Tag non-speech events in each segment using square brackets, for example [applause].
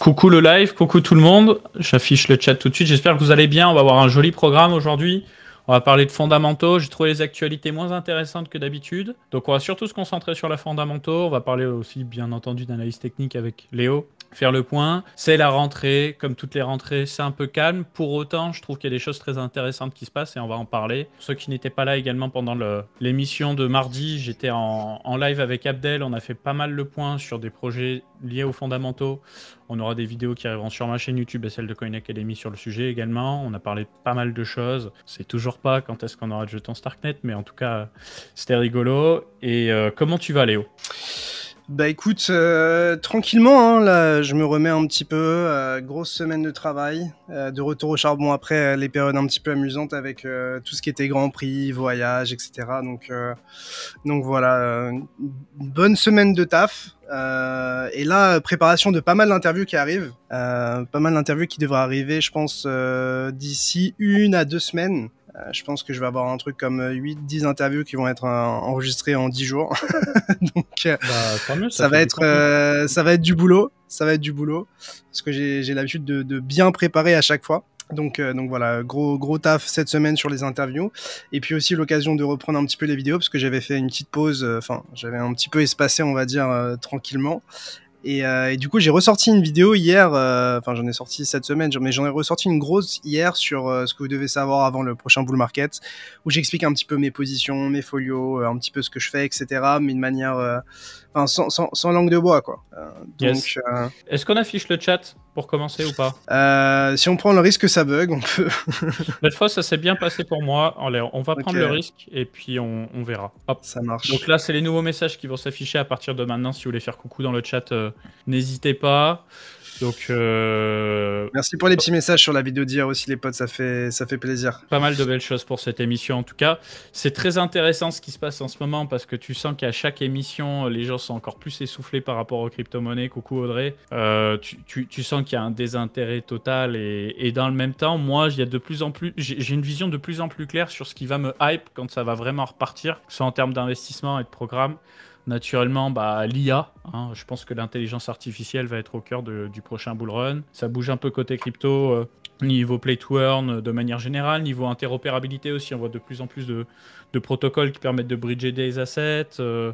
Coucou le live, coucou tout le monde. J'affiche le chat tout de suite. J'espère que vous allez bien. On va avoir un joli programme aujourd'hui. On va parler de fondamentaux. J'ai trouvé les actualités moins intéressantes que d'habitude. Donc on va surtout se concentrer sur la fondamentaux. On va parler aussi bien entendu d'analyse technique avec Léo. Faire le point. C'est la rentrée. Comme toutes les rentrées, c'est un peu calme. Pour autant, je trouve qu'il y a des choses très intéressantes qui se passent et on va en parler. Pour ceux qui n'étaient pas là également pendant l'émission de mardi, j'étais en, en live avec Abdel. On a fait pas mal le point sur des projets liés aux fondamentaux. On aura des vidéos qui arriveront sur ma chaîne YouTube et celle de Coin Academy sur le sujet également. On a parlé pas mal de choses. C'est toujours pas quand est-ce qu'on aura de jetons Starknet, mais en tout cas, euh, c'était rigolo. Et euh, comment tu vas, Léo bah écoute, euh, tranquillement, hein, là, je me remets un petit peu. Euh, grosse semaine de travail, euh, de retour au charbon après les périodes un petit peu amusantes avec tout ce qui était Grand Prix, voyage, etc. Donc, voilà, bonne semaine de taf. et là, préparation de pas mal d'interviews qui arrivent, pas mal d'interviews qui devraient arriver, je pense, d'ici une à deux semaines. Euh, je pense que je vais avoir un truc comme 8-10 euh, interviews qui vont être euh, enregistrées en 10 jours. [laughs] Donc, bah, ça, va être, ça va être du boulot. Ça va être du boulot. Parce que j'ai l'habitude de, de, bien préparer à chaque fois. Donc, donc voilà, gros, gros taf cette semaine sur les interviews. Et puis aussi l'occasion de reprendre un petit peu les vidéos parce que j'avais fait une petite pause. Enfin, j'avais un petit peu espacé, on va dire, tranquillement. Euh, et, du coup, j'ai ressorti une vidéo hier, euh, enfin j'en ai sorti cette semaine, mais j'en ai ressorti une grosse hier sur euh, ce que vous devez savoir avant le prochain bull market, où j'explique un petit peu mes positions, mes folios, un petit peu ce que je fais, etc. Mais de manière, enfin, sans, langue de bois, quoi. Euh, euh, Est-ce qu'on affiche le chat pour commencer ou pas [laughs] euh, Si on prend le risque ça bug, on peut. [laughs] cette fois, ça s'est bien passé pour moi. on va prendre le risque et puis on, verra. Ça marche. Donc là, c'est les nouveaux messages qui vont s'afficher à partir de maintenant. Si vous voulez faire coucou dans le chat, n'hésitez pas. Donc, euh... Merci pour les petits messages sur la vidéo d'hier aussi, les potes, ça fait, ça fait plaisir. Pas mal de belles choses pour cette émission en tout cas. C'est très intéressant ce qui se passe en ce moment parce que tu sens qu'à chaque émission, les gens sont encore plus essoufflés par rapport aux crypto-monnaies. Coucou Audrey. Euh, tu, tu, sens qu'il y a un désintérêt total et, et dans le même temps, moi, j'ai de plus en plus, j'ai une vision de plus en plus claire sur ce qui va me hype quand ça va vraiment repartir, que ce soit en termes d'investissement et de programme. Naturellement, bah, l'IA, hein, je pense que l'intelligence artificielle va être au cœur du prochain bull run. Ça bouge un peu côté crypto, euh, niveau play to earn euh, de manière générale, niveau interopérabilité aussi. On voit de plus en plus de, protocoles qui permettent de bridger des assets. Euh,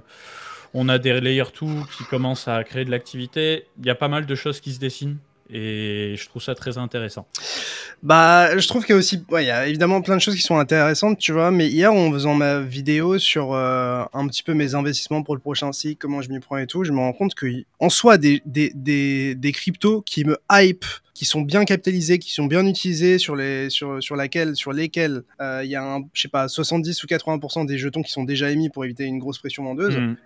on a des layer 2 qui commencent à créer de l'activité. Il y a pas mal de choses qui se dessinent et je trouve ça très intéressant. Bah, je trouve qu'il y a aussi, il y a évidemment plein de choses qui sont intéressantes, tu vois. Mais hier, en faisant ma vidéo sur euh, un petit peu mes investissements pour le prochain cycle, comment je m'y prends et tout, je me rends compte que, en soi, des, des, des, des cryptos qui me hype, qui sont bien capitalisés, qui sont bien utilisés, sur, les, sur, sur, laquelle, sur lesquels euh, il y a, un, je sais pas, 70 ou 80% des jetons qui sont déjà émis pour éviter une grosse pression vendeuse. Hmm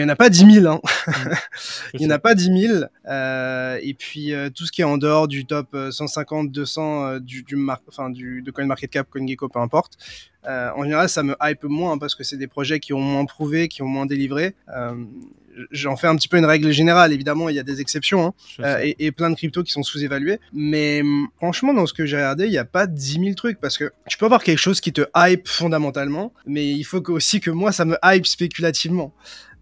il n'y en a pas 10 000. Hein. Mmh. [laughs] il n'y en a pas 10 000. Euh, et puis, euh, tout ce qui est en dehors du top 150, euh, 200 euh, du, du, enfin du de CoinMarketCap, CoinGecko, peu importe, en général, ça me hype moins parce que c'est des projets qui ont moins prouvé, qui ont moins délivré. J'en fais un petit peu une règle générale. Évidemment, il y a des exceptions hein, et, plein de cryptos qui sont sous-évalués. Mais hum, franchement, dans ce que j'ai regardé, il n'y a pas 10 000 trucs parce que tu peux avoir quelque chose qui te hype fondamentalement, mais il faut que, aussi que moi, ça me hype spéculativement.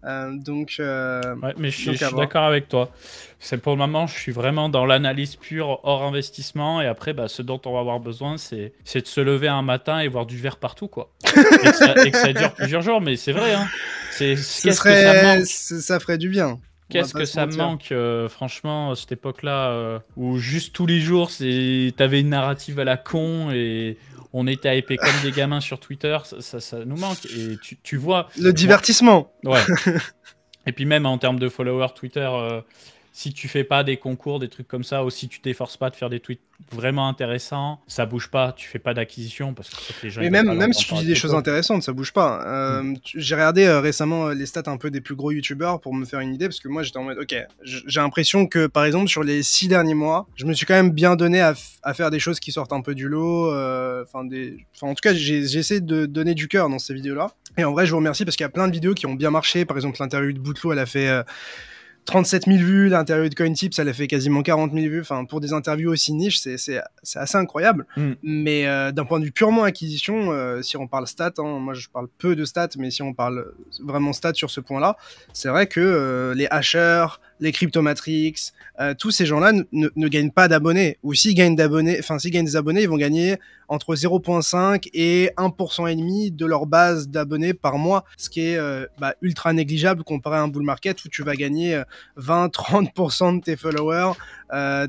Euh, donc, euh, mais je, suis d'accord avec toi. C'est pour le moment, je suis vraiment dans l'analyse pure hors investissement. Et après, bah, ce dont on va avoir besoin, c'est de se lever un matin et voir du verre partout, quoi. et, que ça, dure plusieurs jours, mais c'est vrai. Hein. ça ferait du bien. Qu'est-ce que ça manque, euh, franchement, cette époque-là, euh, où juste tous les jours, t'avais une narrative à la con et on était épée comme des gamins sur Twitter, ça, ça, nous manque. Et tu, tu vois. Le divertissement Ouais. et puis même en termes de followers Twitter, euh, si tu fais pas des concours, des trucs comme ça, ou si tu t'efforces pas de faire des tweets vraiment intéressants, ça bouge pas. Tu fais pas d'acquisition parce que, les gens. même, même si tu dis des choses intéressantes, ça bouge pas. Euh, hmm. J'ai regardé euh, récemment euh, les stats un peu des plus gros youtubeurs pour me faire une idée parce que moi j'étais en mode ok, j'ai l'impression que par exemple sur les six derniers mois, je me suis quand même bien donné à, faire des choses qui sortent un peu du lot. Enfin, en tout cas, j'ai essayé de donner du cœur dans ces vidéos là. Et en vrai, je vous remercie parce qu'il y a plein de vidéos qui ont bien marché. Par exemple, l'interview de Boutlou, elle a fait 37 000 vues, l'interview de CoinTip, ça l'a fait quasiment 40 000 vues. Enfin, pour des interviews aussi niches, c'est assez incroyable. Mm. Mais euh, d'un point de vue purement acquisition, euh, si on parle stats, hein, moi je parle peu de stats, mais si on parle vraiment stats sur ce point-là, c'est vrai que euh, les hacheurs, les Cryptomatrix, euh, tous ces gens-là ne, gagnent pas d'abonnés. Ou s'ils gagnent d'abonnés, enfin s'ils gagnent des abonnés, ils vont gagner entre 0,5 et 1% et demi de leur base d'abonnés par mois, ce qui est euh, bah, ultra négligeable comparé à un bull market où tu vas gagner 20-30% euh, de tes followers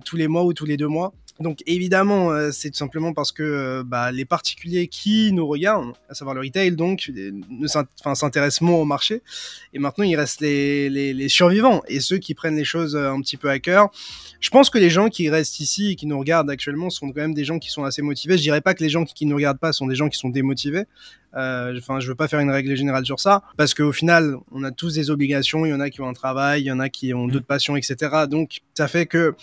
tous les mois ou tous les deux mois. Donc évidemment, euh, c'est tout simplement parce que euh, bah, les particuliers qui nous regardent, à savoir le retail, donc, euh, s'intéressent moins au marché. Et maintenant, il reste les, survivants et ceux qui prennent les choses un petit peu à cœur. Je pense que les gens qui restent ici et qui nous regardent actuellement sont quand même des gens qui sont assez motivés. Je dirais pas que les gens qui, ne nous regardent pas sont des gens qui sont démotivés, euh, enfin, je veux pas faire une règle générale sur ça parce qu'au final, on a tous des obligations. Il y en a qui ont un travail, il y en a qui ont mm. d'autres passions, etc. Donc, ça fait que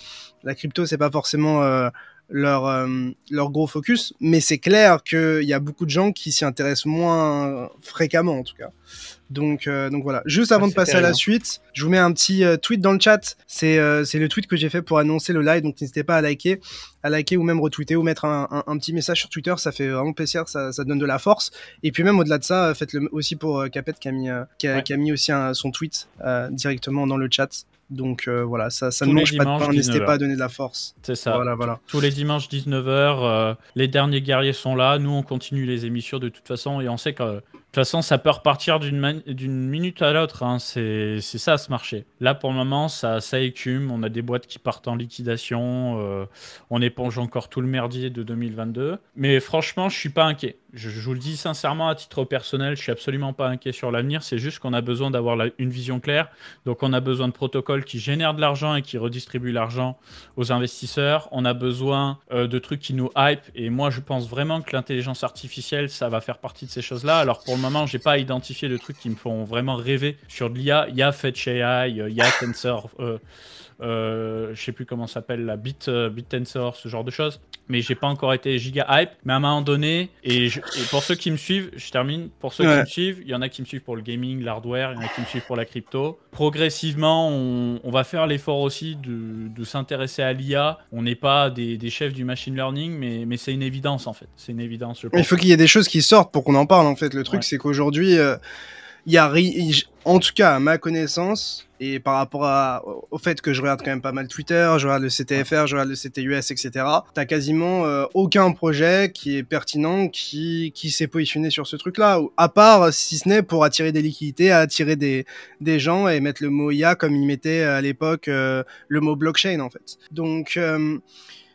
la crypto, c'est pas forcément euh, leur, euh, leur gros focus, mais c'est clair qu'il y a beaucoup de gens qui s'y intéressent moins fréquemment en tout cas. Donc, euh, donc voilà, juste avant ah, de passer à la hein. suite, je vous mets un petit euh, tweet dans le chat. C'est le tweet que j'ai fait pour annoncer le live, donc n'hésitez pas à liker, à liker ou même retweeter ou mettre un, petit message sur Twitter, ça fait vraiment plaisir, ça, ça donne de la force. Et puis même au-delà de ça, faites-le aussi pour Capet qui a mis, qui a, mis aussi son tweet directement dans le chat. Donc euh, voilà, ça, ça ne mange pas de pain, n'hésitez pas à donner de la force. C'est ça. Voilà, voilà. Tous les dimanches 19h, euh, les derniers guerriers sont là. Nous, on continue les émissions de toute façon et on sait que toute façon, ça peut repartir d'une minute à l'autre. Hein. C'est ça ce marché. Là, pour le moment, ça, ça écume. On a des boîtes qui partent en liquidation. Euh, on éponge encore tout le merdier de 2022. Mais franchement, je suis pas inquiet. Je, vous le dis sincèrement, à titre personnel, je suis absolument pas inquiet sur l'avenir. C'est juste qu'on a besoin d'avoir une vision claire. Donc, on a besoin de protocoles qui génèrent de l'argent et qui redistribuent l'argent aux investisseurs. On a besoin euh, de trucs qui nous hype. Et moi, je pense vraiment que l'intelligence artificielle, ça va faire partie de ces choses-là. Alors, pour le moment, j'ai pas identifié de trucs qui me font vraiment rêver. Sur de l'IA, il y a Fetch AI, euh, il y a Tensor, euh, euh, je sais plus comment s'appelle, la Bit, euh, BitTensor, ce genre de choses. Mais j'ai pas encore été giga hype. Mais à un moment donné, et, pour ceux qui me suivent, je termine. Pour ceux qui me suivent, il y en a qui me suivent pour le gaming, l'hardware, il y en a qui me suivent pour la crypto. Progressivement, on, va faire l'effort aussi de, s'intéresser à l'IA. On n'est pas des, chefs du machine learning, mais, c'est une évidence en fait. C'est une évidence. Il faut qu'il y ait des choses qui sortent pour qu'on en parle en fait. Le truc, c'est qu'aujourd'hui. Euh, en tout cas à ma connaissance et par rapport au fait que je regarde quand même pas mal Twitter, je regarde le CTFR, je regarde le CTUS, etc. T'as quasiment euh, aucun projet qui est pertinent qui, qui s'est positionné sur ce truc-là, à part si ce n'est pour attirer des liquidités, attirer des, des gens et mettre le mot IA comme il mettait à l'époque euh, le mot blockchain en fait. Donc euh,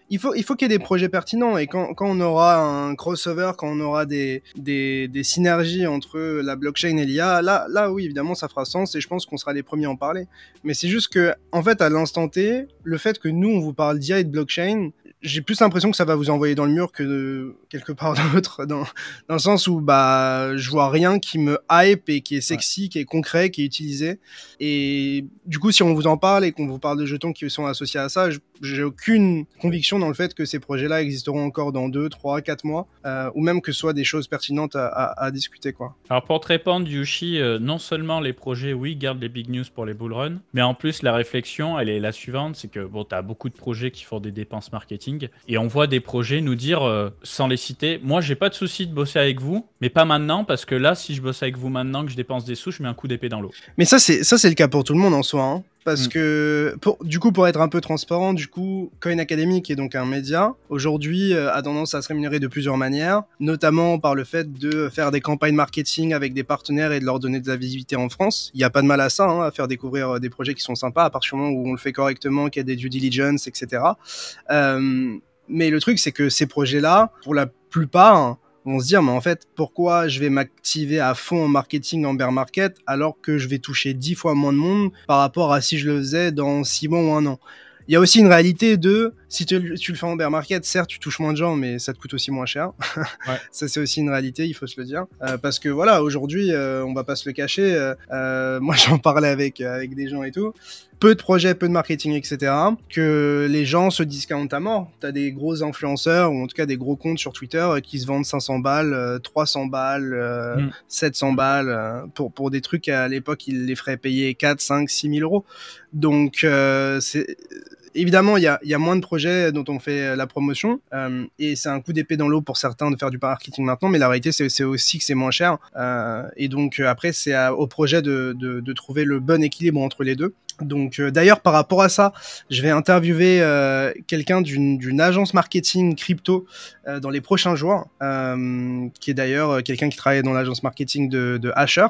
il faut, il faut qu'il y ait des projets pertinents. Et quand, quand, on aura un crossover, quand on aura des, des, des synergies entre la blockchain et l'IA, là, là, oui, évidemment, ça fera sens et je pense qu'on sera les premiers à en parler. Mais c'est juste que, en fait, à l'instant T, le fait que nous, on vous parle d'IA et de blockchain, j'ai plus l'impression que ça va vous envoyer dans le mur que de quelque part [laughs] d'autre, dans, dans le sens où bah, je vois rien qui me hype et qui est sexy, qui est concret, qui est utilisé. Et du coup, si on vous en parle et qu'on vous parle de jetons qui sont associés à ça, j'ai aucune conviction dans le fait que ces projets-là existeront encore dans 2, 3, 4 mois, euh, ou même que ce soit des choses pertinentes à, discuter. Quoi. Alors pour te répondre, Yushi, euh, non seulement les projets, oui, gardent les big news pour les bullruns, mais en plus la réflexion, elle est la suivante, c'est que bon, tu as beaucoup de projets qui font des dépenses marketing, et on voit des projets nous dire, euh, sans les citer, moi j'ai pas de souci de bosser avec vous, mais pas maintenant, parce que là, si je bosse avec vous maintenant, que je dépense des sous, je mets un coup d'épée dans l'eau. Mais ça, c'est le cas pour tout le monde en soi. Hein parce mm. que pour, du coup pour être un peu transparent, du coup Coin Academy qui est donc un média aujourd'hui euh, a tendance à se rémunérer de plusieurs manières, notamment par le fait de faire des campagnes marketing avec des partenaires et de leur donner de la visibilité en France. Il n'y a pas de mal à ça, hein, à faire découvrir euh, des projets qui sont sympas à partir du moment où on le fait correctement, qu'il y a des due diligence, etc. Euh, mais le truc c'est que ces projets-là, pour la plupart, on se dire, ah, mais en fait, pourquoi je vais m'activer à fond en marketing en bear market alors que je vais toucher dix fois moins de monde par rapport à si je le faisais dans six mois ou un an il y a aussi une réalité de si tu, le fais en bear market, certes, tu touches moins de gens, mais ça te coûte aussi moins cher. [laughs] ça, c'est aussi une réalité, il faut se le dire. Euh, parce que voilà, aujourd'hui, euh, on va pas se le cacher. Euh, moi, [laughs] j'en parlais avec, avec des gens et tout peu de projets, peu de marketing, etc., que les gens se discountent à mort. T'as des gros influenceurs, ou en tout cas des gros comptes sur Twitter, euh, qui se vendent 500 balles, 300 euh, balles, 700 euh, mm. balles, pour, pour des trucs à l'époque, ils les feraient payer 4, 5, 6 000 euros. Donc, c'est évidemment, il y a, moins de projets dont on fait euh, la promotion euh, et c'est un coup d'épée dans l'eau pour certains de faire du marketing maintenant, mais la réalité, c'est aussi que c'est moins cher. Euh, et donc, après, c'est au projet de, trouver le bon équilibre entre les deux. Donc d'ailleurs par rapport à ça, je vais interviewer quelqu'un d'une agence marketing crypto dans les prochains jours, qui est d'ailleurs quelqu'un qui travaille dans l'agence marketing de, de Asher.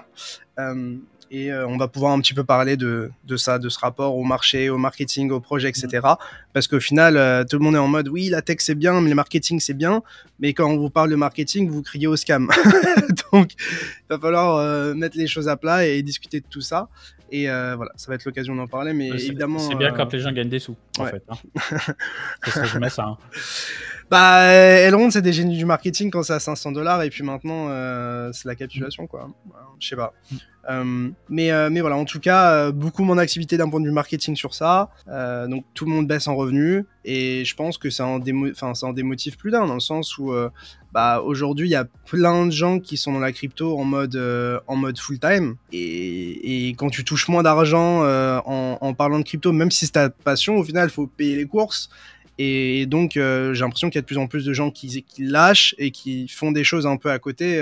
Et euh, on va pouvoir un petit peu parler de, de, ça, de ce rapport au marché, au marketing, au projet, etc. Mm. Parce qu'au final, euh, tout le monde est en mode oui, la tech c'est bien, mais le marketing c'est bien. Mais quand on vous parle de marketing, vous criez au scam. [laughs] Donc, il va falloir euh, mettre les choses à plat et discuter de tout ça. Et voilà, ça va être l'occasion d'en parler. Mais évidemment. C'est bien quand les gens gagnent des sous, en fait. Parce que je mets ça. Hein. [laughs] Bah, Elrond, c'est des génies du marketing quand c'est à 500 dollars et puis maintenant, c'est la capitulation, quoi. Bah, je sais pas. Mm. Euh, mais, euh, mais voilà, en tout cas, euh, beaucoup mon activité d'un point de vue marketing sur ça. donc tout le monde baisse en revenus et je pense que ça en, en démotive plus d'un dans le sens où bah, aujourd'hui il y a plein de gens qui sont dans la crypto en mode, mode full time et, quand tu touches moins d'argent en, parlant de crypto, même si c'est ta passion, au final il faut payer les courses. Et donc, j'ai l'impression qu'il y a de plus en plus de gens qui lâchent et qui font des choses un peu à côté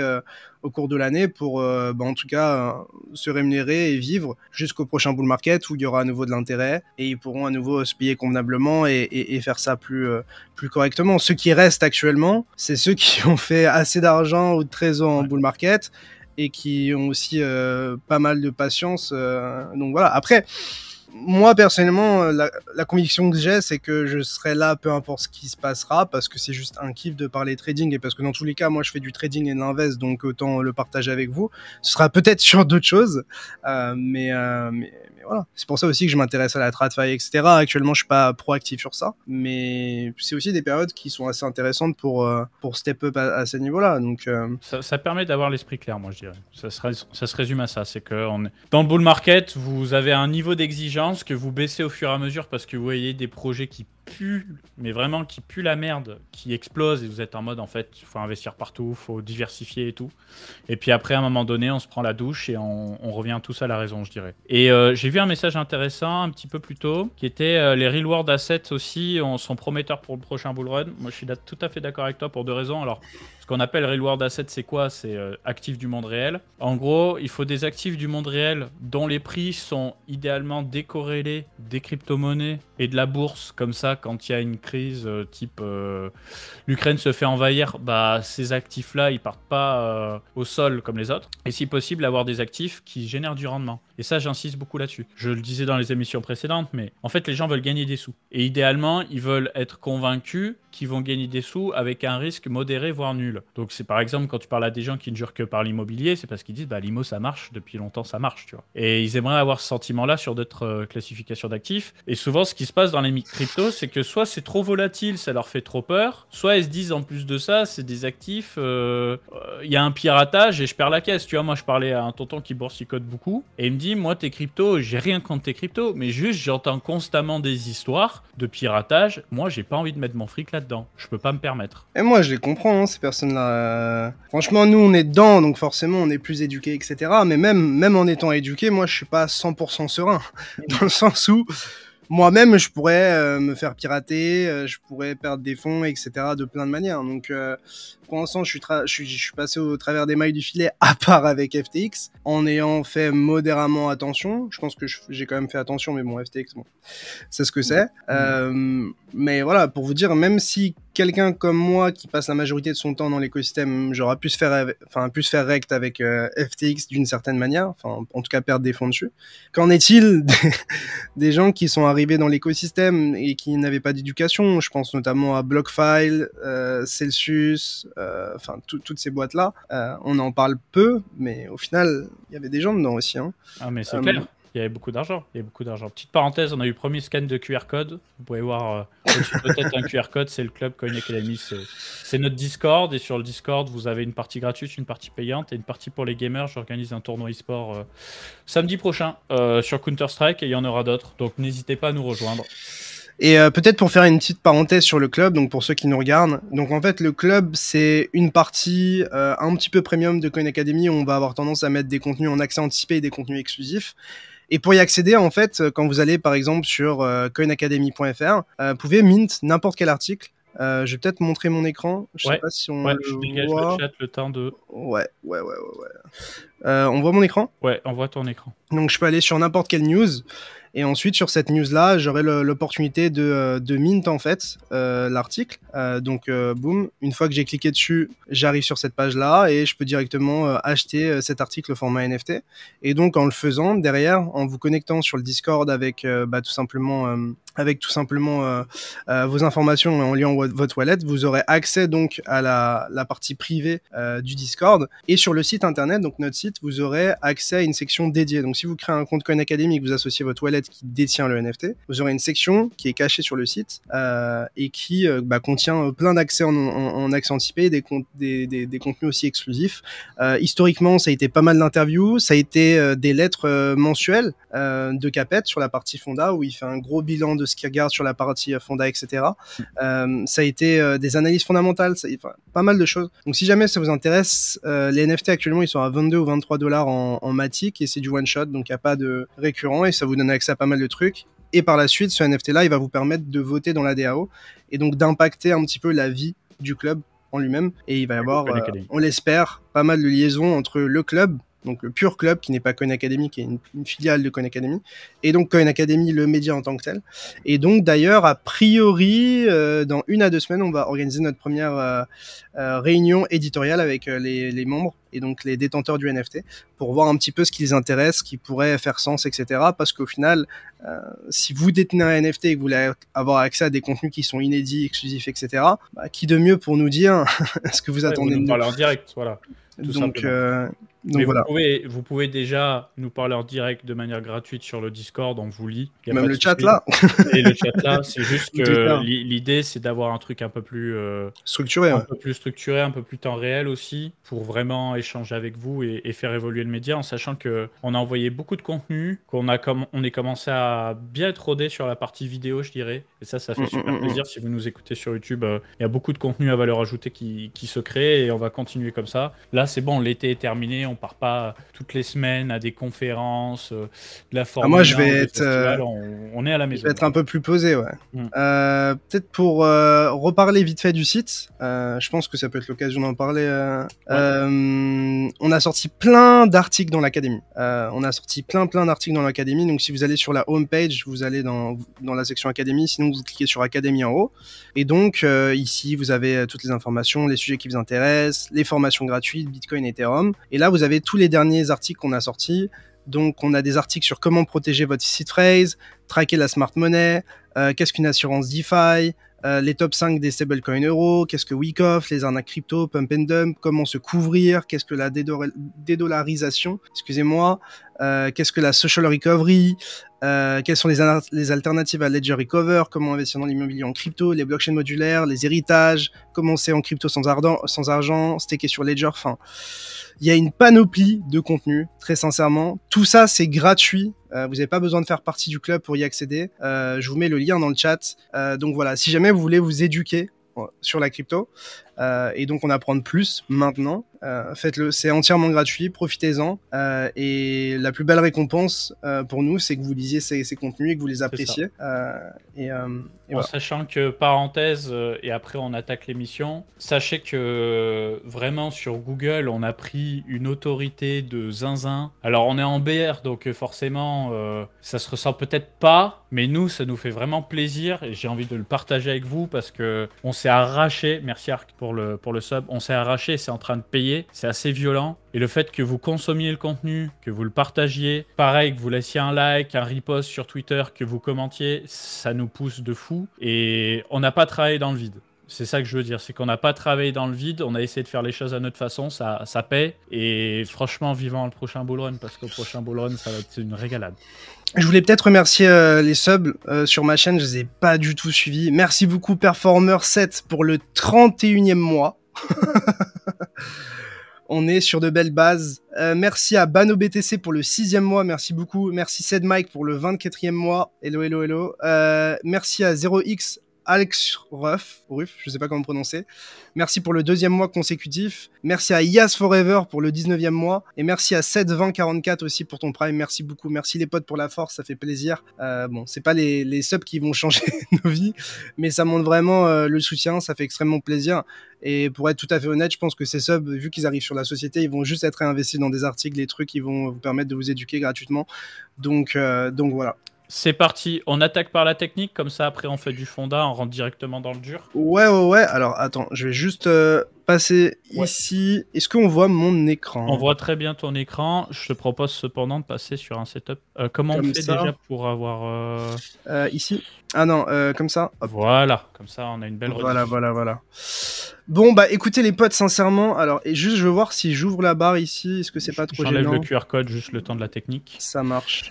au cours de l'année pour, euh, bah, en tout cas, euh, se rémunérer et vivre jusqu'au prochain bull market où il y aura à nouveau de l'intérêt et ils pourront à nouveau se payer convenablement et, faire ça plus, euh, plus correctement. ce qui reste actuellement, c'est ceux qui ont fait assez d'argent ou de trésor en bull market et qui ont aussi pas mal de patience. donc voilà. Après, moi, personnellement, euh, la, conviction que j'ai, c'est que je serai là peu importe ce qui se passera, parce que c'est juste un kiff de parler trading, et parce que dans tous les cas, moi, je fais du trading et de l'invest, donc autant le partager avec vous. Ce sera peut-être sur d'autres choses, euh, mais, euh, c'est pour ça aussi que je m'intéresse à la TradFi, etc. Actuellement, je suis pas proactif sur ça, mais c'est aussi des périodes qui sont assez intéressantes pour, euh, pour step up à, ce niveau là Donc, euh, ça, permet d'avoir l'esprit clair, moi, je dirais. Ça se, résume à ça. C'est que on dans le bull market, vous avez un niveau d'exigence que vous baissez au fur et à mesure parce que vous voyez des projets qui pue, mais vraiment qui pue la merde, qui explose et vous êtes en mode en fait, il faut investir partout, faut diversifier et tout. Et puis après, à un moment donné, on se prend la douche et on, revient tous à la raison, je dirais. Et euh, j'ai vu un message intéressant un petit peu plus tôt qui était euh, les real world assets aussi on, sont prometteurs pour le prochain bull run. Moi, je suis tout à fait d'accord avec toi pour deux raisons. Alors, ce qu'on appelle real world assets c'est quoi C'est euh, actifs du monde réel. En gros, il faut des actifs du monde réel dont les prix sont idéalement décorrélés des crypto-monnaies et de la bourse, comme ça quand il y a une crise euh, type euh, l'Ukraine se fait envahir, bah, ces actifs-là, ils partent pas euh, au sol comme les autres. Et si possible, avoir des actifs qui génèrent du rendement. Et ça, j'insiste beaucoup là-dessus. Je le disais dans les émissions précédentes, mais en fait, les gens veulent gagner des sous. Et idéalement, ils veulent être convaincus qu'ils vont gagner des sous avec un risque modéré, voire nul. Donc, c'est par exemple quand tu parles à des gens qui ne jurent que par l'immobilier, c'est parce qu'ils disent, bah, l'IMO, ça marche, depuis longtemps, ça marche, tu vois. Et ils aimeraient avoir ce sentiment-là sur d'autres classifications d'actifs. Et souvent, ce qui se passe dans les crypto, c'est que soit c'est trop volatile, ça leur fait trop peur, soit elles se disent en plus de ça, c'est des actifs, euh, il y a un piratage et je perds la caisse. Tu vois, moi je parlais à un tonton qui boursicote beaucoup et il me dit Moi tes cryptos, j'ai rien contre tes cryptos, mais juste j'entends constamment des histoires de piratage. Moi j'ai pas envie de mettre mon fric là-dedans, je peux pas me permettre. Et moi je les comprends, hein, ces personnes-là. Franchement, nous on est dedans donc forcément on est plus éduqués, etc. Mais même, même en étant éduqué, moi je suis pas 100% serein [laughs] dans le sens où moi-même, je pourrais euh, me faire pirater, euh, je pourrais perdre des fonds, etc. de plein de manières. Donc, euh, pour l'instant, je suis, je, suis, passé au travers des mailles du filet, à part avec FTX, en ayant fait modérément attention. Je pense que j'ai quand même fait attention, mais bon, FTX, c'est ce que c'est. Euh, mais voilà, pour vous dire, même si quelqu'un comme moi qui passe la majorité de son temps dans l'écosystème, j'aurais pu se faire, enfin, plus faire rect avec euh, FTX d'une certaine manière, enfin, en tout cas perdre des fonds dessus. Qu'en est-il [laughs] des, gens qui sont arrivés dans l'écosystème et qui n'avaient pas d'éducation Je pense notamment à Blockfile, euh, Celsius, euh, enfin toutes ces boîtes là, euh, on en parle peu, mais au final il y avait des gens dedans aussi. Hein. Ah mais c'est euh, clair il y avait beaucoup d'argent. Il y beaucoup d'argent. Petite parenthèse, on a eu le premier scan de QR code. Vous pouvez voir peut-être un QR code, c'est le club Coin Academy, c'est notre Discord. Et sur le Discord, vous avez une partie gratuite, une partie payante et une partie pour les gamers. J'organise un tournoi e-sport samedi prochain sur Counter-Strike et il y en aura d'autres. Donc n'hésitez pas à nous rejoindre. Et euh, peut-être pour faire une petite parenthèse sur le club, donc pour ceux qui nous regardent, donc en fait le club c'est une partie euh, un petit peu premium de Coin Academy on va avoir tendance à mettre des contenus en accès anticipé et des contenus exclusifs. Et pour y accéder, en fait, euh, quand vous allez par exemple sur coinacademy.fr, vous pouvez mint n'importe quel article je vais peut-être montrer mon écran. Je ouais, sais pas si on ouais, le je dégage le chat le temps de. Ouais, ouais, ouais, ouais. ouais. on voit mon écran Ouais, on voit ton écran. Donc je peux aller sur n'importe quelle news et ensuite, sur cette news-là, j'aurai l'opportunité euh, de, mint en fait euh, l'article. Euh, donc, boum, une fois que j'ai cliqué dessus, j'arrive sur cette page-là et je peux directement acheter cet article au format NFT. Et donc, en le faisant, derrière, en vous connectant sur le Discord avec bah, tout simplement, avec tout simplement vos informations en liant votre wallet, vous aurez accès donc à la, partie privée du Discord. Et sur le site internet, donc notre site, vous aurez accès à une section dédiée. Donc, si vous créez un compte Coin Academy, que vous associez votre wallet qui détient le NFT, vous aurez une section qui est cachée sur le site euh, et qui euh, bah, contient euh, plein d'accès en, en, IP accès anticipé, des, des, des, contenus aussi exclusifs. historiquement, ça a été pas mal d'interviews, ça a été des lettres mensuelles de Capet sur la partie Fonda où il fait un gros bilan de ce qu'il regarde sur la partie Fonda, etc. ça a été des analyses fondamentales, pas mal de choses. Donc si jamais ça vous intéresse, les NFT actuellement ils sont à 22 ou 23 dollars en, en Matic et c'est du one shot, donc il n'y a pas de récurrent et ça vous donne accès à pas mal de trucs. Et par la suite, ce NFT-là, il va vous permettre de voter dans la DAO et donc d'impacter un petit peu la vie du club en lui-même. Et il va y avoir, euh, on l'espère, pas mal de liaisons entre le club, donc le Pure club qui n'est pas Coin Academy, qui est une, filiale de Coin Academy, et donc Coin Academy, le média en tant que tel. Et donc d'ailleurs, a priori, euh, dans une à deux semaines, on va organiser notre première euh, euh, réunion éditoriale avec les, membres et donc les détenteurs du NFT pour voir un petit peu ce qui les intéresse, ce qui pourrait faire sens, etc. Parce qu'au final, si vous détenez un NFT et que vous voulez avoir accès à des contenus qui sont inédits, exclusifs, etc., bah, qui de mieux pour nous dire [laughs] ce que vous attendez vous nous de en direct, voilà. donc, vous, pouvez, déjà nous parler en direct de manière gratuite sur le Discord, on vous lit. Y a Même le chat, là. Et le chat là, c'est juste [laughs] que l'idée c'est d'avoir un truc un peu plus euh, structuré, un peu plus structuré, un peu plus temps réel aussi, pour vraiment échanger avec vous et, faire évoluer le média, en sachant que on a envoyé beaucoup de contenu, qu'on a comme on est commencé à bien être rodé sur la partie vidéo, je dirais. Et ça, ça fait mm, mm, super mm, plaisir si vous nous écoutez sur YouTube. Euh, il y a beaucoup de contenu à valeur ajoutée qui, qui se crée et on va continuer comme ça. Là, c'est bon, l'été est terminé, on part pas toutes les semaines à des conférences, euh, de la formation. Ah, moi, je vais être. Euh, on, est à la maison. Je vais être un peu plus posé, ouais. Mm. Euh, peut-être pour reparler vite fait du site, je pense que ça peut être l'occasion d'en parler. on a sorti plein d'articles dans l'académie. on a sorti plein, plein d'articles dans l'académie. Donc, si vous allez sur la homepage, vous allez dans, dans la section académie. Sinon, vous cliquez sur académie en haut. Et donc, ici, vous avez toutes les informations, les sujets qui vous intéressent, les formations gratuites, Bitcoin, Ethereum. Et là, vous avez tous les derniers articles qu'on a sortis. Donc, on a des articles sur comment protéger votre seed phrase, traquer la smart money, euh, qu'est-ce qu'une assurance DeFi, euh, les top 5 des stablecoin euros, qu'est-ce que off les arnaques crypto, pump and dump, comment se couvrir, qu'est-ce que la dédollarisation, excusez-moi, euh, qu'est-ce que la social recovery, euh, quelles sont les, alternatives à Ledger Recover, comment investir dans l'immobilier en crypto, les blockchains modulaires, les héritages, comment c'est en crypto sans, sans argent, staker sur Ledger, enfin, il y a une panoplie de contenus, très sincèrement. Tout ça, c'est gratuit. Euh, vous n'avez pas besoin de faire partie du club pour y accéder. je vous mets le lien dans le chat. donc voilà, si jamais vous voulez vous éduquer sur la crypto, euh, et donc on apprend plus maintenant. Euh, faites-le, c'est entièrement gratuit, profitez-en. Euh, et la plus belle récompense pour nous, c'est que vous lisiez ces, contenus et que vous les appréciez. Et, en sachant que, parenthèse, et après on attaque l'émission, sachez que vraiment sur Google, on a pris une autorité de zinzin. Alors on est en BR, donc forcément, ça se ressent peut-être pas, mais nous, ça nous fait vraiment plaisir et j'ai envie de le partager avec vous parce que on s'est arraché. Merci Arc pour pour le, le sub. On s'est arraché, c'est en train de payer, c'est assez violent. Et le fait que vous consommiez le contenu, que vous le partagiez, pareil, que vous laissiez un like, un repost sur Twitter, que vous commentiez, ça nous pousse de fou. Et on n'a pas travaillé dans le vide. C'est ça que je veux dire, c'est qu'on n'a pas travaillé dans le vide, on a essayé de faire les choses à notre façon, ça, ça paie. Et franchement, vivant le prochain bullrun, parce qu'au prochain bullrun, ça va être une régalade. Je voulais peut-être remercier euh, les subs euh, sur ma chaîne, je les ai pas du tout suivis. Merci beaucoup Performer7 pour le 31e mois. [laughs] on est sur de belles bases. Euh, merci à Bano BTC pour le 6 6e mois, merci beaucoup. Merci Sed Mike pour le 24e mois. Hello, hello, hello. merci à 0x Alex Ruff, Ruff, je sais pas comment prononcer. Merci pour le deuxième mois consécutif. Merci à Yas Forever pour le 19e mois. Et merci à 72044 aussi pour ton prime. Merci beaucoup. Merci les potes pour la force, ça fait plaisir. Euh, bon, c'est pas les, subs qui vont changer [laughs] nos vies, mais ça montre vraiment euh, le soutien, ça fait extrêmement plaisir. Et pour être tout à fait honnête, je pense que ces subs, vu qu'ils arrivent sur la société, ils vont juste être réinvestis dans des articles, des trucs qui vont vous permettre de vous éduquer gratuitement. Donc, euh, donc voilà. C'est parti, on attaque par la technique, comme ça après on fait du fonda, on rentre directement dans le dur. Ouais, ouais, ouais. Alors attends, je vais juste euh, passer ici. Est-ce qu'on voit mon écran On voit très bien ton écran. Je te propose cependant de passer sur un setup. Euh, comment on fait déjà pour avoir. Euh, euh, ici Ah non, comme ça. Voilà, comme ça on a une belle Voilà, voilà, voilà. Bon, bah écoutez les potes, sincèrement. Alors, et juste je veux voir si j'ouvre la barre ici. Est-ce que c'est pas trop gênant J'enlève le QR code juste le temps de la technique. Ça marche.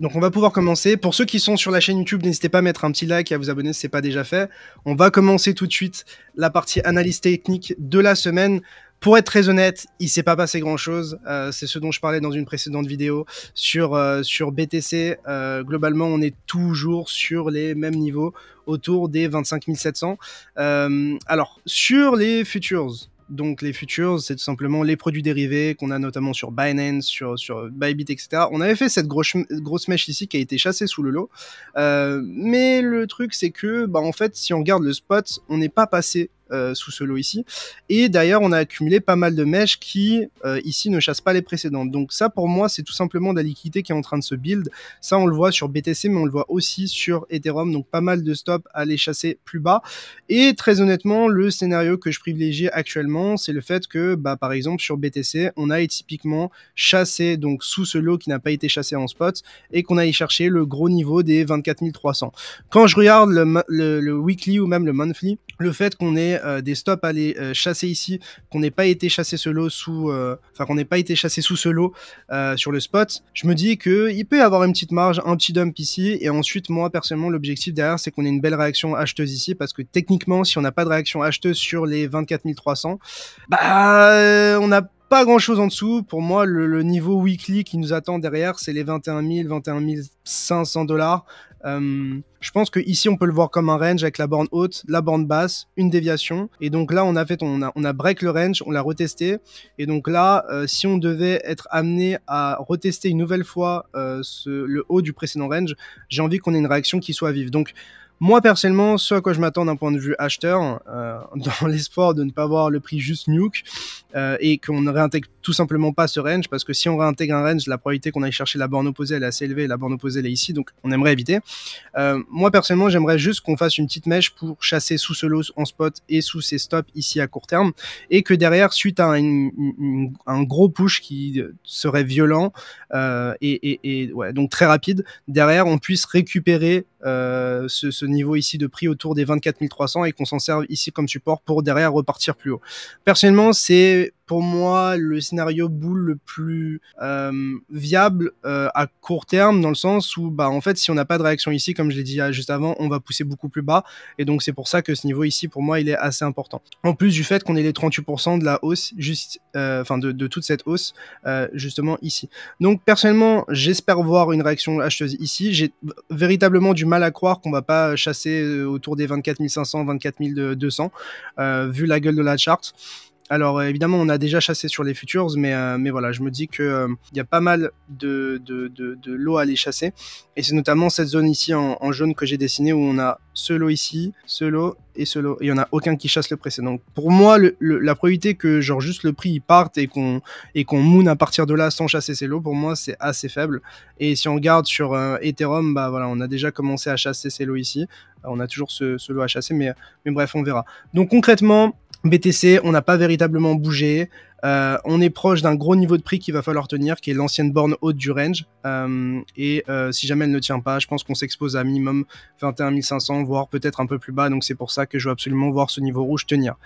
Donc on va pouvoir commencer. Pour ceux qui sont sur la chaîne YouTube, n'hésitez pas à mettre un petit like et à vous abonner si ce n'est pas déjà fait. On va commencer tout de suite la partie analyse technique de la semaine. Pour être très honnête, il s'est pas passé grand-chose. Euh, c'est ce dont je parlais dans une précédente vidéo sur, euh, sur BTC. Euh, globalement, on est toujours sur les mêmes niveaux, autour des 25 700. alors, sur les futures, donc les futures, c'est tout simplement les produits dérivés qu'on a notamment sur Binance, sur, sur Bybit, etc. On avait fait cette grosse, grosse mèche ici qui a été chassée sous le lot. Euh, mais le truc, c'est que, bah, en fait, si on regarde le spot, on n'est pas passé euh, sous ce lot ici. Et d'ailleurs, on a accumulé pas mal de mèches qui, euh, ici, ne chassent pas les précédentes. Donc ça, pour moi, c'est tout simplement de la liquidité qui est en train de se build. Ça, on le voit sur BTC, mais on le voit aussi sur Ethereum. Donc pas mal de stops à les chasser plus bas. Et très honnêtement, le scénario que je privilégie actuellement, c'est le fait que, bah, par exemple, sur BTC, on a typiquement chassé, donc sous ce lot qui n'a pas été chassé en spot, et qu'on aille chercher le gros niveau des 24 300. Quand je regarde le weekly ou même le monthly, le fait qu'on ait euh, des stops à les euh, chasser ici, qu'on n'ait pas été chassé ce lot sous, euh, enfin qu'on n'ait pas été chassé sous ce lot sur le spot, je me dis que il peut y avoir une petite marge, un petit dump ici, et ensuite moi personnellement l'objectif derrière c'est qu'on ait une belle réaction acheteuse ici, parce que techniquement si on n'a pas de réaction acheteuse sur les 24 300, bah on n'a pas grand chose en dessous. Pour moi, le, le niveau weekly qui nous attend derrière, c'est les 21 000, 21 500 dollars. Euh, je pense que ici on peut le voir comme un range avec la borne haute, la borne basse, une déviation. Et donc là, on a fait, on a, break le range, on l'a retesté. Et donc là, euh, si on devait être amené à retester une nouvelle fois euh, le haut du précédent range, j'ai envie qu'on ait une réaction qui soit vive. Donc moi, personnellement, ce à quoi je m'attends d'un point de vue acheteur, euh, [laughs] dans l'espoir de ne pas voir le prix juste nuke, euh, et qu'on ne réintègre tout simplement pas ce range, parce que si on réintègre un range, la probabilité qu'on aille chercher la borne opposée, elle est assez élevée, la borne opposée, elle est ici, donc on aimerait éviter. Euh, moi, personnellement, j'aimerais juste qu'on fasse une petite mèche pour chasser sous ce lot en spot et sous ses stops ici à court terme, et que derrière, suite à un gros push qui serait violent, et, donc très rapide, derrière, on puisse récupérer euh, ce, ce, niveau ici de prix autour des 24 300 et qu'on s'en serve ici comme support pour derrière repartir plus haut. Personnellement, c'est pour moi le scénario boule le plus euh, viable euh, à court terme dans le sens où bah en fait si on n'a pas de réaction ici comme je l'ai dit euh, juste avant on va pousser beaucoup plus bas et donc c'est pour ça que ce niveau ici pour moi il est assez important en plus du fait qu'on ait les 38% de la hausse juste enfin de, toute cette hausse justement ici donc personnellement j'espère voir une réaction acheteuse ici j'ai véritablement du mal à croire qu'on va pas chasser autour des 24 500 24 200 vu la gueule de la charte alors euh, évidemment, on a déjà chassé sur les futures, mais, euh, mais voilà, je me dis qu'il euh, y a pas mal de, de, lots à aller chasser. Et c'est notamment cette zone ici en, jaune que j'ai dessinée où on a ce lot ici, ce lot et ce lot. Il n'y en a aucun qui chasse le précédent. pour moi, la probabilité que genre juste le prix parte et qu'on et moon à partir de là sans chasser ces lots, pour moi, c'est assez faible. Et si on regarde sur Ethereum, bah voilà, on a déjà commencé à chasser ces lots ici. on a toujours ce, ce lot à chasser, mais, mais bref, on verra. Donc concrètement, BTC, on n'a pas véritablement bougé. Euh, on est proche d'un gros niveau de prix qu'il va falloir tenir, qui est l'ancienne borne haute du range. Euh, et euh, si jamais elle ne tient pas, je pense qu'on s'expose à minimum 21 500, voire peut-être un peu plus bas. Donc c'est pour ça que je veux absolument voir ce niveau rouge tenir.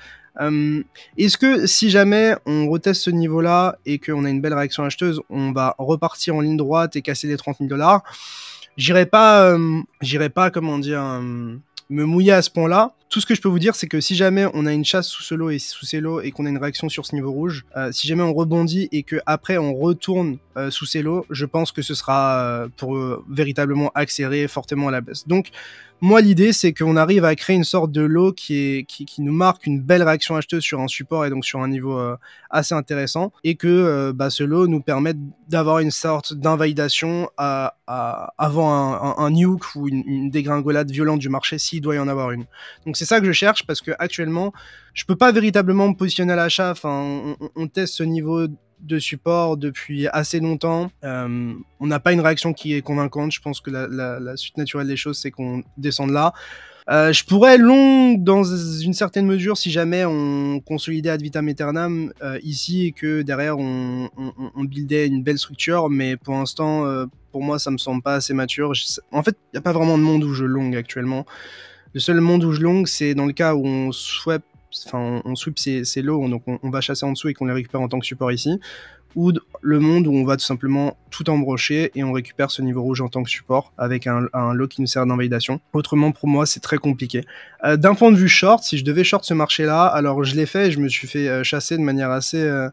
Est-ce que si jamais on reteste ce niveau-là et qu'on a une belle réaction acheteuse, on va repartir en ligne droite et casser les 30 000 dollars J'irai pas, j'irai pas, comment dire, me mouiller à ce point-là tout ce que je peux vous dire, c'est que si jamais on a une chasse sous ce lot et sous ces lots et qu'on a une réaction sur ce niveau rouge, euh, si jamais on rebondit et que après on retourne euh, sous ces lots, je pense que ce sera euh, pour véritablement accélérer fortement à la baisse. Donc moi, l'idée, c'est qu'on arrive à créer une sorte de lot qui, qui, nous marque une belle réaction acheteuse sur un support et donc sur un niveau assez intéressant, et que bah, ce lot nous permette d'avoir une sorte d'invalidation avant un, un, nuke ou une, une, dégringolade violente du marché s'il doit y en avoir une. Donc c'est ça que je cherche parce que actuellement, je peux pas véritablement me positionner à l'achat. Enfin, on, teste ce niveau de support depuis assez longtemps. Euh, on n'a pas une réaction qui est convaincante. Je pense que la, suite naturelle des choses, c'est qu'on descende là. Euh, je pourrais long dans une certaine mesure si jamais on consolidait ad vitam aeternam euh, ici et que derrière on, buildait une belle structure, mais pour l'instant, pour moi, ça me semble pas assez mature. en fait, il n'y a pas vraiment de monde où je longue actuellement. Le seul monde où je longue, c'est dans le cas où on sweep, enfin, on, lots, donc on, va chasser en dessous et qu'on les récupère en tant que support ici, ou le monde où on va tout simplement tout embrocher et on récupère ce niveau rouge en tant que support avec un, lot qui nous sert d'invalidation. Autrement, pour moi, c'est très compliqué. Euh, d'un point de vue short, si je devais short ce marché-là, alors je l'ai fait, et je me suis fait euh, chasser de manière assez... Euh,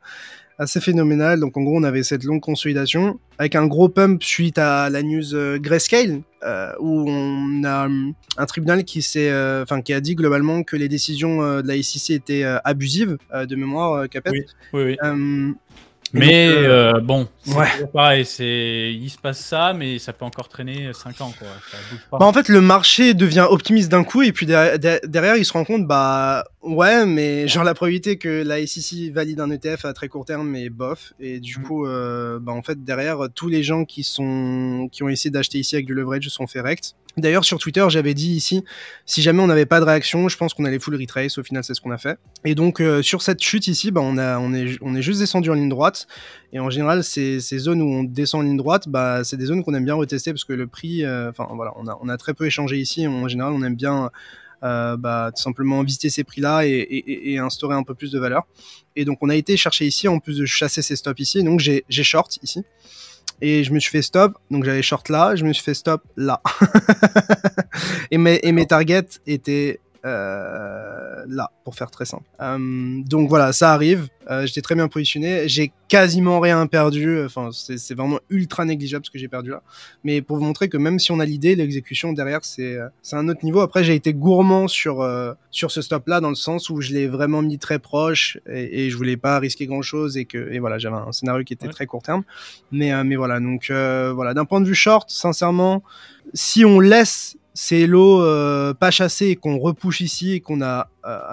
assez phénoménal. Donc en gros, on avait cette longue consolidation avec un gros pump suite à la news euh, Grayscale euh, où on a euh, un tribunal qui s'est, enfin qui a dit globalement que les décisions de la SEC étaient abusives de mémoire, Capet. Oui, oui, Mais bon, ouais. pareil, c'est il se passe ça, mais ça peut encore traîner 5 ans. Quoi. Ça bouge pas. Bah, en fait, le marché devient optimiste d'un coup, et puis derrière, il se rend compte, bah, Ouais, mais genre la probabilité que la SEC valide un ETF à très court terme est bof. Et du mmh. coup, euh, bah en fait, derrière, tous les gens qui, sont, qui ont essayé d'acheter ici avec du leverage sont fait rect. D'ailleurs, sur Twitter, j'avais dit ici, si jamais on n'avait pas de réaction, je pense qu'on allait full retrace. Au final, c'est ce qu'on a fait. Et donc, euh, sur cette chute ici, bah, on, a, on, est, on est juste descendu en ligne droite. Et en général, ces, ces zones où on descend en ligne droite, bah, c'est des zones qu'on aime bien retester parce que le prix, euh, enfin voilà, on a, on a très peu échangé ici. En général, on aime bien euh, bah, tout simplement visiter ces prix-là et, instaurer un peu plus de valeur. Et donc on a été chercher ici, en plus de chasser ces stops ici, donc j'ai short ici. Et je me suis fait stop, donc j'avais short là, je me suis fait stop là. [laughs] et, mes, et mes targets étaient euh, là, pour faire très simple. Euh, donc voilà, ça arrive. Euh, j'étais très bien positionné. J'ai quasiment rien perdu. Enfin, c'est vraiment ultra négligeable ce que j'ai perdu là. Mais pour vous montrer que même si on a l'idée, l'exécution derrière, c'est un autre niveau. Après, j'ai été gourmand sur, sur ce stop-là, dans le sens où je l'ai vraiment mis très proche et, je voulais pas risquer grand-chose. Et, que et voilà, j'avais un scénario qui était très court terme. Mais, mais voilà, donc voilà. D'un point de vue short, sincèrement, si on laisse c'est l'eau euh, pas chassée qu'on repouche ici et qu'on a euh,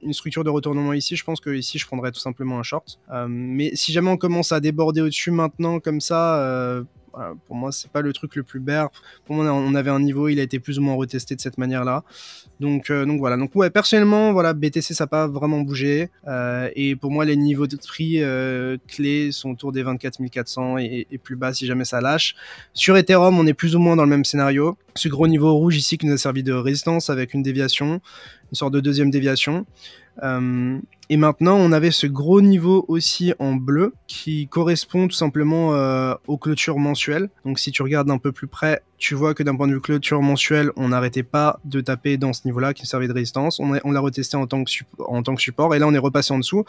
une structure de retournement ici, je pense que ici je prendrais tout simplement un short. Euh, mais si jamais on commence à déborder au-dessus maintenant comme ça, euh, pour moi, c'est pas le truc le plus bear. Pour moi, on avait un niveau, il a été plus ou moins retesté de cette manière-là. Donc, euh, donc voilà. Donc personnellement, voilà, BTC ça n'a pas vraiment bougé. Euh, et pour moi, les niveaux de prix clés sont autour des 24 400 et, plus bas si jamais ça lâche. Sur Ethereum, on est plus ou moins dans le même scénario. Ce gros niveau rouge ici qui nous a servi de résistance avec une déviation, une sorte de deuxième déviation. Euh, et maintenant, on avait ce gros niveau aussi en bleu qui correspond tout simplement euh, aux clôtures mensuelles. Donc si tu regardes un peu plus près, tu vois que d'un point de vue clôture mensuelle, on n'arrêtait pas de taper dans ce niveau-là qui servait de résistance. On, l'a retesté en tant, que en tant que support et là, on est repassé en dessous.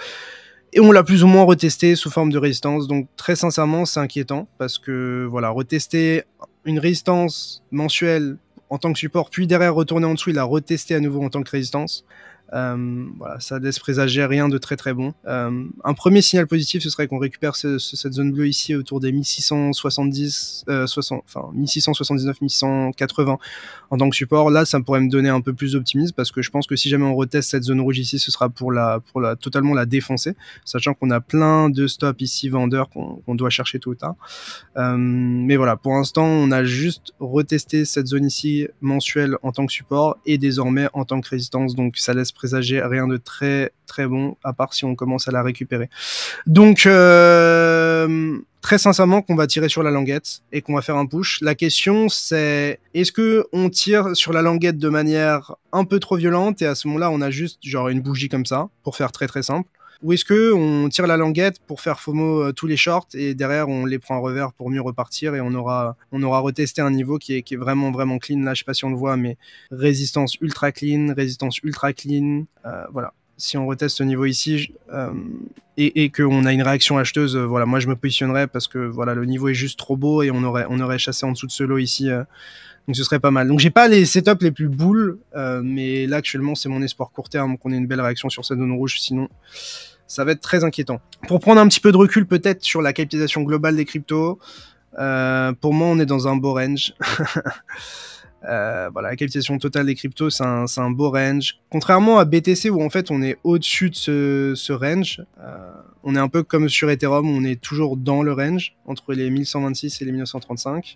Et on l'a plus ou moins retesté sous forme de résistance. Donc très sincèrement, c'est inquiétant parce que voilà, retester une résistance mensuelle en tant que support, puis derrière retourner en dessous, il a retesté à nouveau en tant que résistance. Euh, voilà, ça laisse présager rien de très très bon. Euh, un premier signal positif, ce serait qu'on récupère cette zone bleue ici autour des 1670, 1679, 1680 en tant que support. Là, ça pourrait me donner un peu plus d'optimisme parce que je pense que si jamais on reteste cette zone rouge ici, ce sera pour la, pour la totalement la défoncer, sachant qu'on a plein de stops ici vendeurs qu'on doit chercher tout le tard. Euh, mais voilà, pour l'instant, on a juste retesté cette zone ici mensuelle en tant que support et désormais en tant que résistance, donc ça laisse présager rien de très très bon, à part si on commence à la récupérer. Donc, euh, très sincèrement, qu'on va tirer sur la languette et qu'on va faire un push. La question, c'est est-ce que on tire sur la languette de manière un peu trop violente et à ce moment-là, on a juste genre une bougie comme ça pour faire très très simple, ou est-ce que on tire la languette pour faire FOMO euh, tous les shorts et derrière on les prend en revers pour mieux repartir et on aura on aura retesté un niveau qui est, est vraiment vraiment clean. Là, je sais pas si on le voit, mais résistance ultra clean, résistance ultra clean, euh, voilà si on reteste ce niveau ici euh, et, qu'on a une réaction acheteuse, voilà, moi je me positionnerais parce que voilà, le niveau est juste trop beau et on aurait, on aurait chassé en dessous de ce lot ici donc ce serait pas mal. Donc j'ai pas les setups les plus boules, euh, mais là actuellement c'est mon espoir court terme qu'on ait une belle réaction sur cette zone rouge, sinon ça va être très inquiétant. Pour prendre un petit peu de recul peut-être sur la capitalisation globale des cryptos, euh, pour moi on est dans un beau range. [laughs] Euh, voilà, la capitalisation totale des cryptos, c'est un, beau range. Contrairement à BTC où en fait on est au-dessus de ce, range, euh, on est un peu comme sur Ethereum, on est toujours dans le range entre les 1126 et les 1935.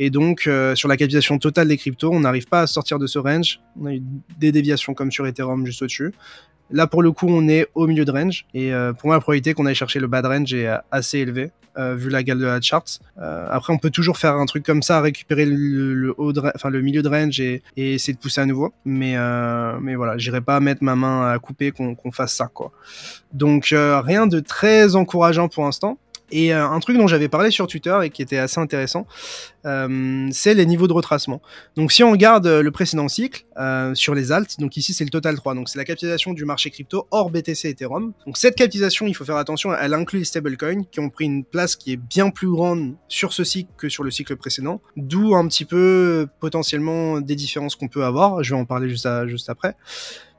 Et donc euh, sur la capitalisation totale des cryptos, on n'arrive pas à sortir de ce range. On a eu des déviations comme sur Ethereum juste au-dessus. Là, pour le coup, on est au milieu de range. Et euh, pour moi, la probabilité qu'on aille chercher le bad range est euh, assez élevée, euh, vu la gale de la chart. après, on peut toujours faire un truc comme ça, récupérer le, haut de, enfin, le milieu de range et, essayer de pousser à nouveau. Mais, mais voilà, j'irai pas mettre ma main à couper qu'on fasse ça. Quoi. Donc, rien de très encourageant pour l'instant. Et euh, un truc dont j'avais parlé sur Twitter et qui était assez intéressant, euh, c'est les niveaux de retracement. Donc si on regarde le précédent cycle euh, sur les alts, donc ici c'est le total 3, donc c'est la capitalisation du marché crypto hors BTC Ethereum. Donc cette capitalisation, il faut faire attention, elle inclut les stablecoins qui ont pris une place qui est bien plus grande sur ce cycle que sur le cycle précédent, d'où un petit peu potentiellement des différences qu'on peut avoir, je vais en parler juste après.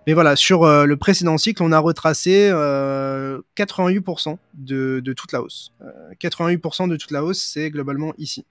Mais voilà, sur euh, le précédent cycle, on a retracé 88% euh, de, toute la hausse. 88% euh, de toute la hausse, c'est globalement ici.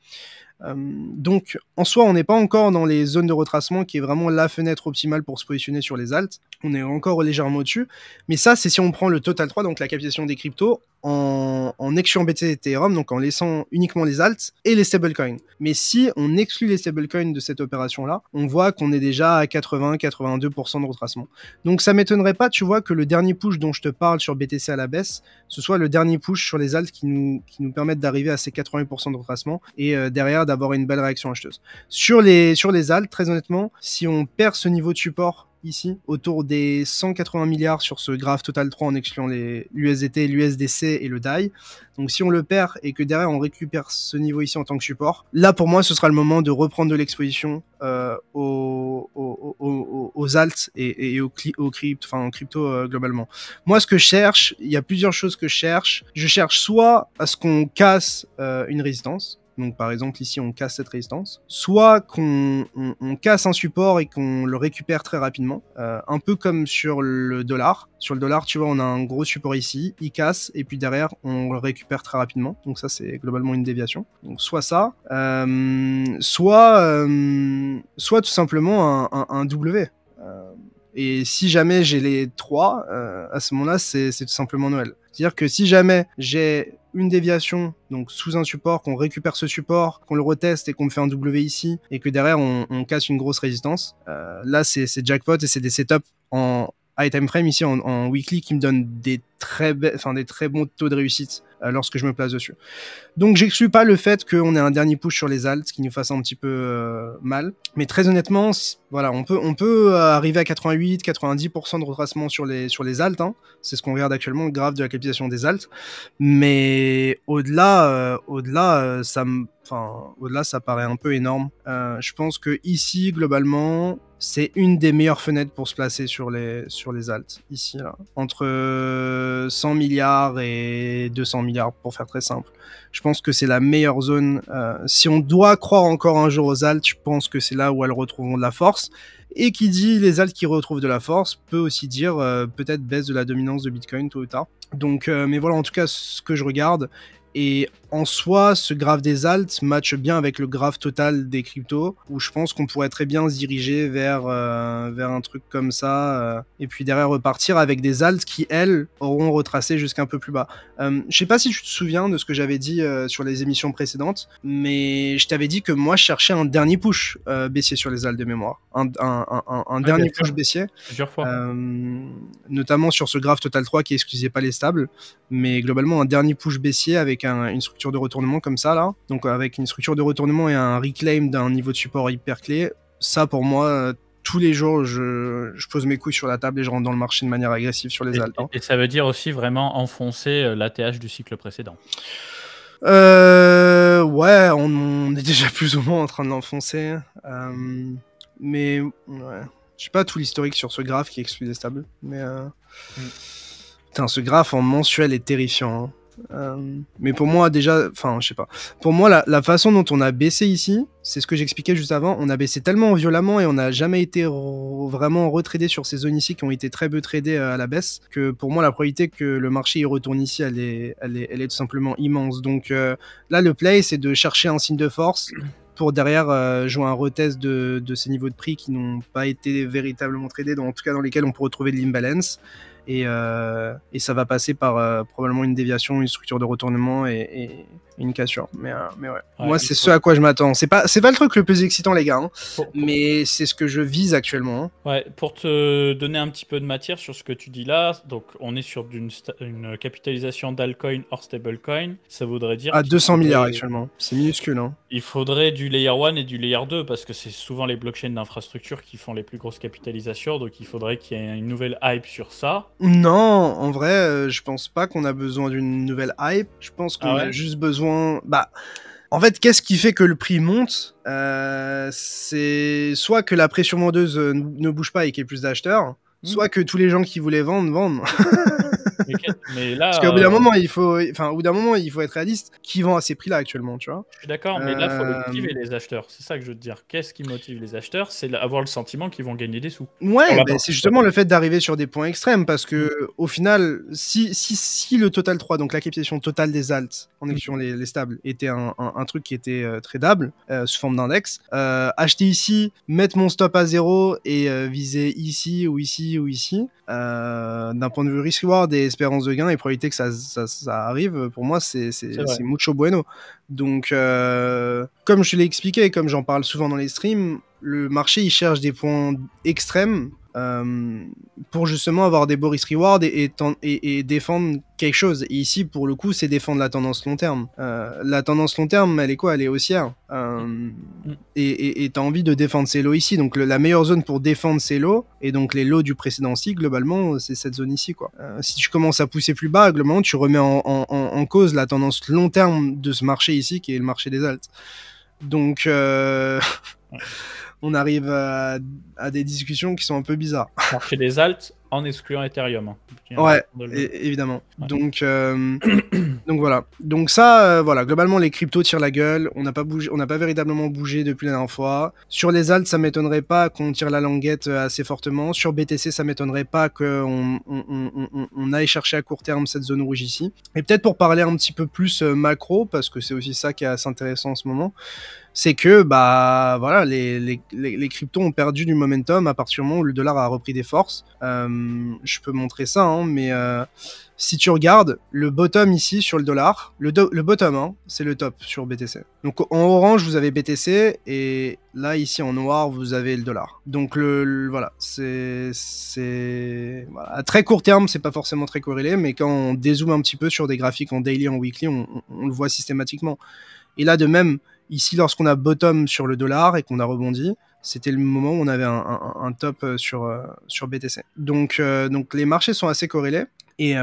donc, en soi, on n'est pas encore dans les zones de retracement qui est vraiment la fenêtre optimale pour se positionner sur les altes. On est encore légèrement au-dessus. Mais ça, c'est si on prend le total 3, donc la capitalisation des cryptos, en en, excluant BTC et Ethereum, donc en laissant uniquement les alts et les stablecoins. Mais si on exclut les stablecoins de cette opération-là, on voit qu'on est déjà à 80-82% de retracement. Donc ça m'étonnerait pas, tu vois, que le dernier push dont je te parle sur BTC à la baisse, ce soit le dernier push sur les alts qui nous, qui nous permettent d'arriver à ces 80% de retracement et euh, derrière d'avoir une belle réaction acheteuse. Sur les, sur les alts, très honnêtement, si on perd ce niveau de support ici, autour des 180 milliards sur ce graphe total 3 en excluant les USDT, l'USDC et le DAI. Donc si on le perd et que derrière on récupère ce niveau ici en tant que support, là pour moi ce sera le moment de reprendre de l'exposition euh, aux, aux, aux alts et, et aux, aux crypto, enfin, en crypto euh, globalement. Moi ce que je cherche, il y a plusieurs choses que je cherche. Je cherche soit à ce qu'on casse euh, une résistance, donc par exemple ici on casse cette résistance, soit qu'on casse un support et qu'on le récupère très rapidement, euh, un peu comme sur le dollar. Sur le dollar, tu vois, on a un gros support ici, il casse et puis derrière on le récupère très rapidement. Donc ça c'est globalement une déviation. Donc soit ça, euh, soit euh, soit tout simplement un, W. Et si jamais j'ai les trois, à ce moment-là, c'est tout simplement Noël. C'est-à-dire que si jamais j'ai une déviation, donc sous un support, qu'on récupère ce support, qu'on le reteste et qu'on fait un W ici, et que derrière on, casse une grosse résistance. Euh, là, c'est jackpot et c'est des setups en, high time frame ici en, weekly qui me donne des très, enfin, des très bons taux de réussite euh, lorsque je me place dessus. Donc j'exclus pas le fait qu'on ait un dernier push sur les alts qui nous fasse un petit peu euh, mal. Mais très honnêtement, voilà, on peut, on peut euh, arriver à 88, 90% de retracement sur les, sur les alts. Hein. C'est ce qu'on regarde actuellement, le de la capitalisation des altes. Mais au-delà, au-delà, ça me Enfin, au-delà, ça paraît un peu énorme. Euh, je pense que ici, globalement, c'est une des meilleures fenêtres pour se placer sur les, sur les altes, ici, Entre 100 euh, milliards et 200 milliards, pour faire très simple. Je pense que c'est la meilleure zone. Euh, si on doit croire encore un jour aux altes, je pense que c'est là où elles retrouveront de la force. Et qui dit les altes qui retrouvent de la force peut aussi dire peut-être baisse de la dominance de Bitcoin tôt ou tard. Donc, mais voilà en tout cas ce que je regarde. Et en soi, ce graphe des alts matche bien avec le graphe total des cryptos, où je pense qu'on pourrait très bien se diriger vers, euh, vers un truc comme ça, euh, et puis derrière repartir avec des alts qui, elles, auront retracé jusqu'un peu plus bas. Euh, je sais pas si tu te souviens de ce que j'avais dit sur les émissions précédentes, mais je t'avais dit que moi, je cherchais un dernier push baissier sur les alts de mémoire. Un, dernier push baissier. Plusieurs fois. notamment sur ce graphe total 3 qui excusait pas les stables, mais globalement, un dernier push baissier avec une structure de retournement comme ça là, donc avec une structure de retournement et un reclaim d'un niveau de support hyper clé, ça pour moi tous les jours, je, je, pose mes couilles sur la table et je rentre dans le marché de manière agressive sur les altes Et, ça veut dire aussi vraiment enfoncer euh, l'ATH du cycle précédent euh, Ouais, on, est déjà plus ou moins en train de l'enfoncer. Euh, mais ouais. Je sais pas tout l'historique sur ce graphe qui est des tables Mais. Mm. Putain, ce graphe en mensuel est terrifiant. Hein. Euh, mais pour moi, déjà, enfin, je sais pas. Pour moi, la, façon dont on a baissé ici, c'est ce que j'expliquais juste avant. On a baissé tellement violemment et on n'a jamais été vraiment retradé sur ces zones ici qui ont été très peu tradées euh, à la baisse que pour moi, la probabilité que le marché y retourne ici, elle est, elle est, tout simplement immense. Donc euh, là, le play, c'est de chercher un signe de force pour derrière jouer un retest de, ces niveaux de prix qui n'ont pas été véritablement tradés, en tout cas dans lesquels on peut retrouver de l'imbalance. Et, euh, et ça va passer par euh, probablement une déviation, une structure de retournement et, une cassure. Mais, euh, mais ouais. Moi, c'est ce à quoi je m'attends. C'est pas, c'est pas le truc le plus excitant, les gars. Hein, mais c'est ce que je vise actuellement. Ouais, pour te donner un petit peu de matière sur ce que tu dis là, donc on est sur une, capitalisation d'alcoin hors stablecoin. Ça voudrait dire. À 200 milliards actuellement. C'est minuscule. Hein. Il faudrait du layer 1 et du layer 2 parce que c'est souvent les blockchains d'infrastructure qui font les plus grosses capitalisations. Donc il faudrait qu'il y ait une nouvelle hype sur ça. Non, en vrai, euh, je pense pas qu'on a besoin d'une nouvelle hype. Je pense qu'on ah a juste besoin bah, en fait, qu'est-ce qui fait que le prix monte euh, C'est soit que la pression vendeuse euh, ne bouge pas et qu'il y ait plus d'acheteurs, hmm. soit que tous les gens qui voulaient vendre vendent. [laughs] mais là, Parce qu'au bout d'un euh, moment, il faut, enfin, au bout d'un moment, il faut être réaliste. Qui vend à ces prix-là actuellement, tu vois Je suis d'accord, mais là, il faut euh, motiver les acheteurs. C'est ça que je veux te dire. Qu'est-ce qui motive les acheteurs C'est avoir le sentiment qu'ils vont gagner des sous. Ouais, ben, c'est justement le fait d'arriver sur des points extrêmes, parce que mm. au final, si, si, si le total 3, donc la capitalisation totale des alts, en mm. excluant les, les, stables, était un, truc qui était euh, tradable sous forme d'index, acheter ici, mettre mon stop à zéro et viser ici ou ici ou ici, d'un point de vue risk-reward et espérance de gain et probabilité que ça, ça, arrive, pour moi, c'est mucho bueno. Donc, euh, comme je l'ai expliqué, comme j'en parle souvent dans les streams, le marché, il cherche des points extrêmes euh, pour justement avoir des Boris reward et, et, défendre quelque chose. ici, pour le coup, c'est défendre la tendance long terme. Euh, la tendance long terme, elle est quoi Elle est haussière. Euh, et tu as envie de défendre ces lots ici. Donc la meilleure zone pour défendre ces lots, et donc les lots du précédent cycle, globalement, c'est cette zone ici. Quoi. si tu commences à pousser plus bas, globalement, tu remets en, en, cause la tendance long terme de ce marché ici, qui est le marché des altes. Donc... [laughs] on arrive à, des discussions qui sont un peu bizarres. Sur [laughs] des alts en excluant Ethereum. Hein, ouais, évidemment. Donc, euh, [clears throat] donc voilà. Donc ça, euh, voilà. Globalement, les cryptos tirent la gueule. On n'a pas bougé, on n'a pas véritablement bougé depuis la dernière fois. Sur les alts, ça m'étonnerait pas qu'on tire la languette euh, assez fortement. Sur BTC, ça m'étonnerait pas qu'on on, aille chercher à court terme cette zone rouge ici. Et peut-être pour parler un petit peu plus macro, parce que c'est aussi ça qui est assez intéressant en ce moment c'est que bah voilà les, les, cryptos ont perdu du momentum à partir du moment où le dollar a repris des forces. Euh, je peux montrer ça, hein, mais euh, si tu regardes le bottom ici sur le dollar, le, le bottom, hein, c'est le top sur BTC. Donc en orange vous avez BTC et là ici en noir vous avez le dollar. Donc le, voilà c'est à très court terme c'est pas forcément très corrélé, mais quand on dézoome un petit peu sur des graphiques en daily, en weekly, on le voit systématiquement. Et là de même Ici, lorsqu'on a bottom sur le dollar et qu'on a rebondi, c'était le moment où on avait un, top euh, sur, euh, sur BTC. Donc, euh, donc les marchés sont assez corrélés. Et,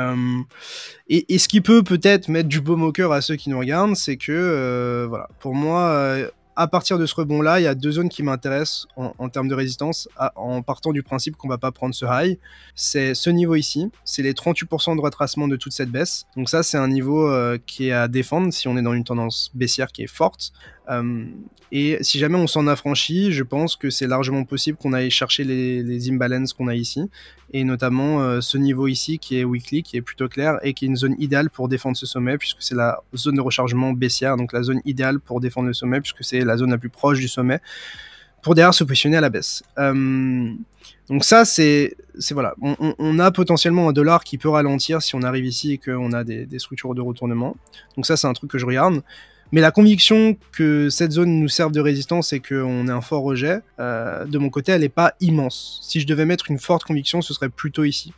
et, ce qui peut peut-être mettre du baume au cœur à ceux qui nous regardent, c'est que, voilà, pour moi, à partir de ce rebond-là, il y a deux zones qui m'intéressent en, termes de résistance, en partant du principe qu'on va pas prendre ce high. C'est ce niveau ici, c'est les 38% de retracement de toute cette baisse. Donc ça, c'est un niveau euh, qui est à défendre si on est dans une tendance baissière qui est forte. Euh, et si jamais on s'en affranchit, je pense que c'est largement possible qu'on aille chercher les, imbalances qu'on a ici, et notamment euh, ce niveau ici qui est weekly, qui est plutôt clair, et qui est une zone idéale pour défendre ce sommet, puisque c'est la zone de rechargement baissière, donc la zone idéale pour défendre le sommet, puisque c'est la zone la plus proche du sommet pour derrière se positionner à la baisse. Euh, donc ça, c'est voilà, on, a potentiellement un dollar qui peut ralentir si on arrive ici et qu'on a des, des, structures de retournement. Donc ça, c'est un truc que je regarde. Mais la conviction que cette zone nous serve de résistance et qu'on ait un fort rejet, euh, de mon côté, elle n'est pas immense. Si je devais mettre une forte conviction, ce serait plutôt ici.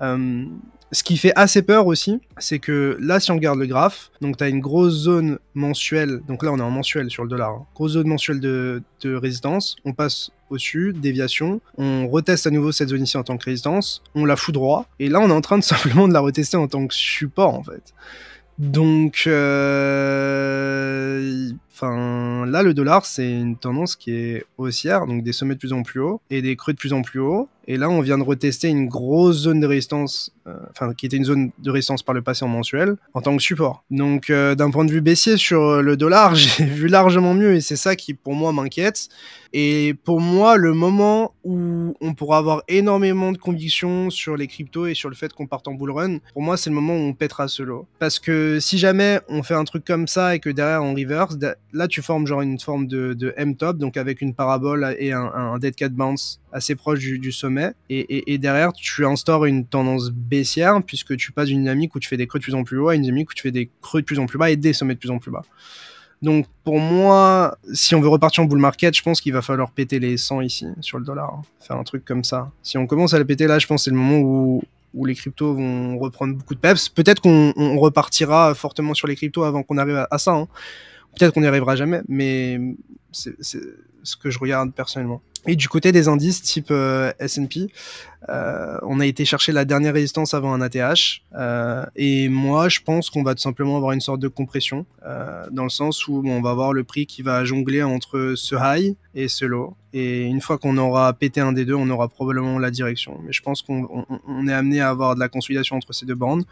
Euh, ce qui fait assez peur aussi, c'est que là, si on regarde le graphe, donc tu as une grosse zone mensuelle, donc là on est en mensuel sur le dollar, hein. grosse zone mensuelle de, de résistance, on passe au-dessus, déviation, on reteste à nouveau cette zone ici en tant que résistance, on la fout droit, et là on est en train de [laughs] simplement de la retester en tant que support en fait. Donc, euh, Enfin, là, le dollar, c'est une tendance qui est haussière, donc des sommets de plus en plus hauts et des creux de plus en plus hauts. Et là, on vient de retester une grosse zone de résistance, euh, enfin, qui était une zone de résistance par le passé en mensuel, en tant que support. Donc, euh, d'un point de vue baissier sur euh, le dollar, [laughs] j'ai vu largement mieux et c'est ça qui, pour moi, m'inquiète. Et pour moi, le moment où on pourra avoir énormément de convictions sur les cryptos et sur le fait qu'on parte en bull run, pour moi, c'est le moment où on pètera ce lot. Parce que si jamais on fait un truc comme ça et que derrière on reverse, là, tu formes genre une forme de, M-top, donc avec une parabole et un, dead cat bounce assez proche du, sommet. Et, derrière, tu instaures une tendance baissière, puisque tu passes d'une dynamique où tu fais des creux de plus en plus haut à une dynamique où tu fais des creux de plus en plus bas et des sommets de plus en plus bas. Donc pour moi, si on veut repartir en bull market, je pense qu'il va falloir péter les 100 ici sur le dollar, hein. faire un truc comme ça. Si on commence à le péter là, je pense que c'est le moment où, où les cryptos vont reprendre beaucoup de peps. Peut-être qu'on repartira fortement sur les cryptos avant qu'on arrive à, ça. Hein. Peut-être qu'on n'y arrivera jamais, mais c'est ce que je regarde personnellement. Et du côté des indices type euh, S&P, euh, on a été chercher la dernière résistance avant un ATH. Euh, et moi, je pense qu'on va tout simplement avoir une sorte de compression, dans le sens où on va avoir le prix qui va jongler entre ce high et ce low. Et une fois qu'on aura pété un des deux, on aura probablement la direction. Mais je pense qu'on est amené à avoir de la consolidation entre ces deux bandes.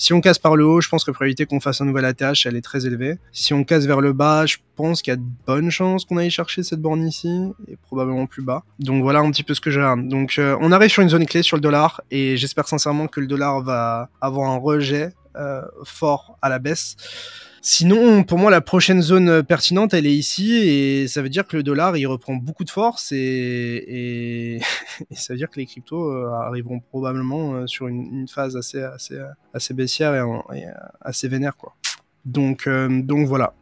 Si on casse par le haut, je pense que la éviter qu'on fasse un nouvel attache, elle est très élevée. Si on casse vers le bas, je pense qu'il y a de bonnes chances qu'on aille chercher cette borne ici, et probablement plus bas. Donc voilà un petit peu ce que j'ai. Donc euh, on arrive sur une zone clé sur le dollar, et j'espère sincèrement que le dollar va avoir un rejet euh, fort à la baisse. Sinon, pour moi, la prochaine zone pertinente, elle est ici, et ça veut dire que le dollar, il reprend beaucoup de force, et, [laughs] ça veut dire que les cryptos euh, arriveront probablement euh, sur une, phase assez, assez, assez baissière et, euh, assez vénère, quoi. Donc, donc voilà,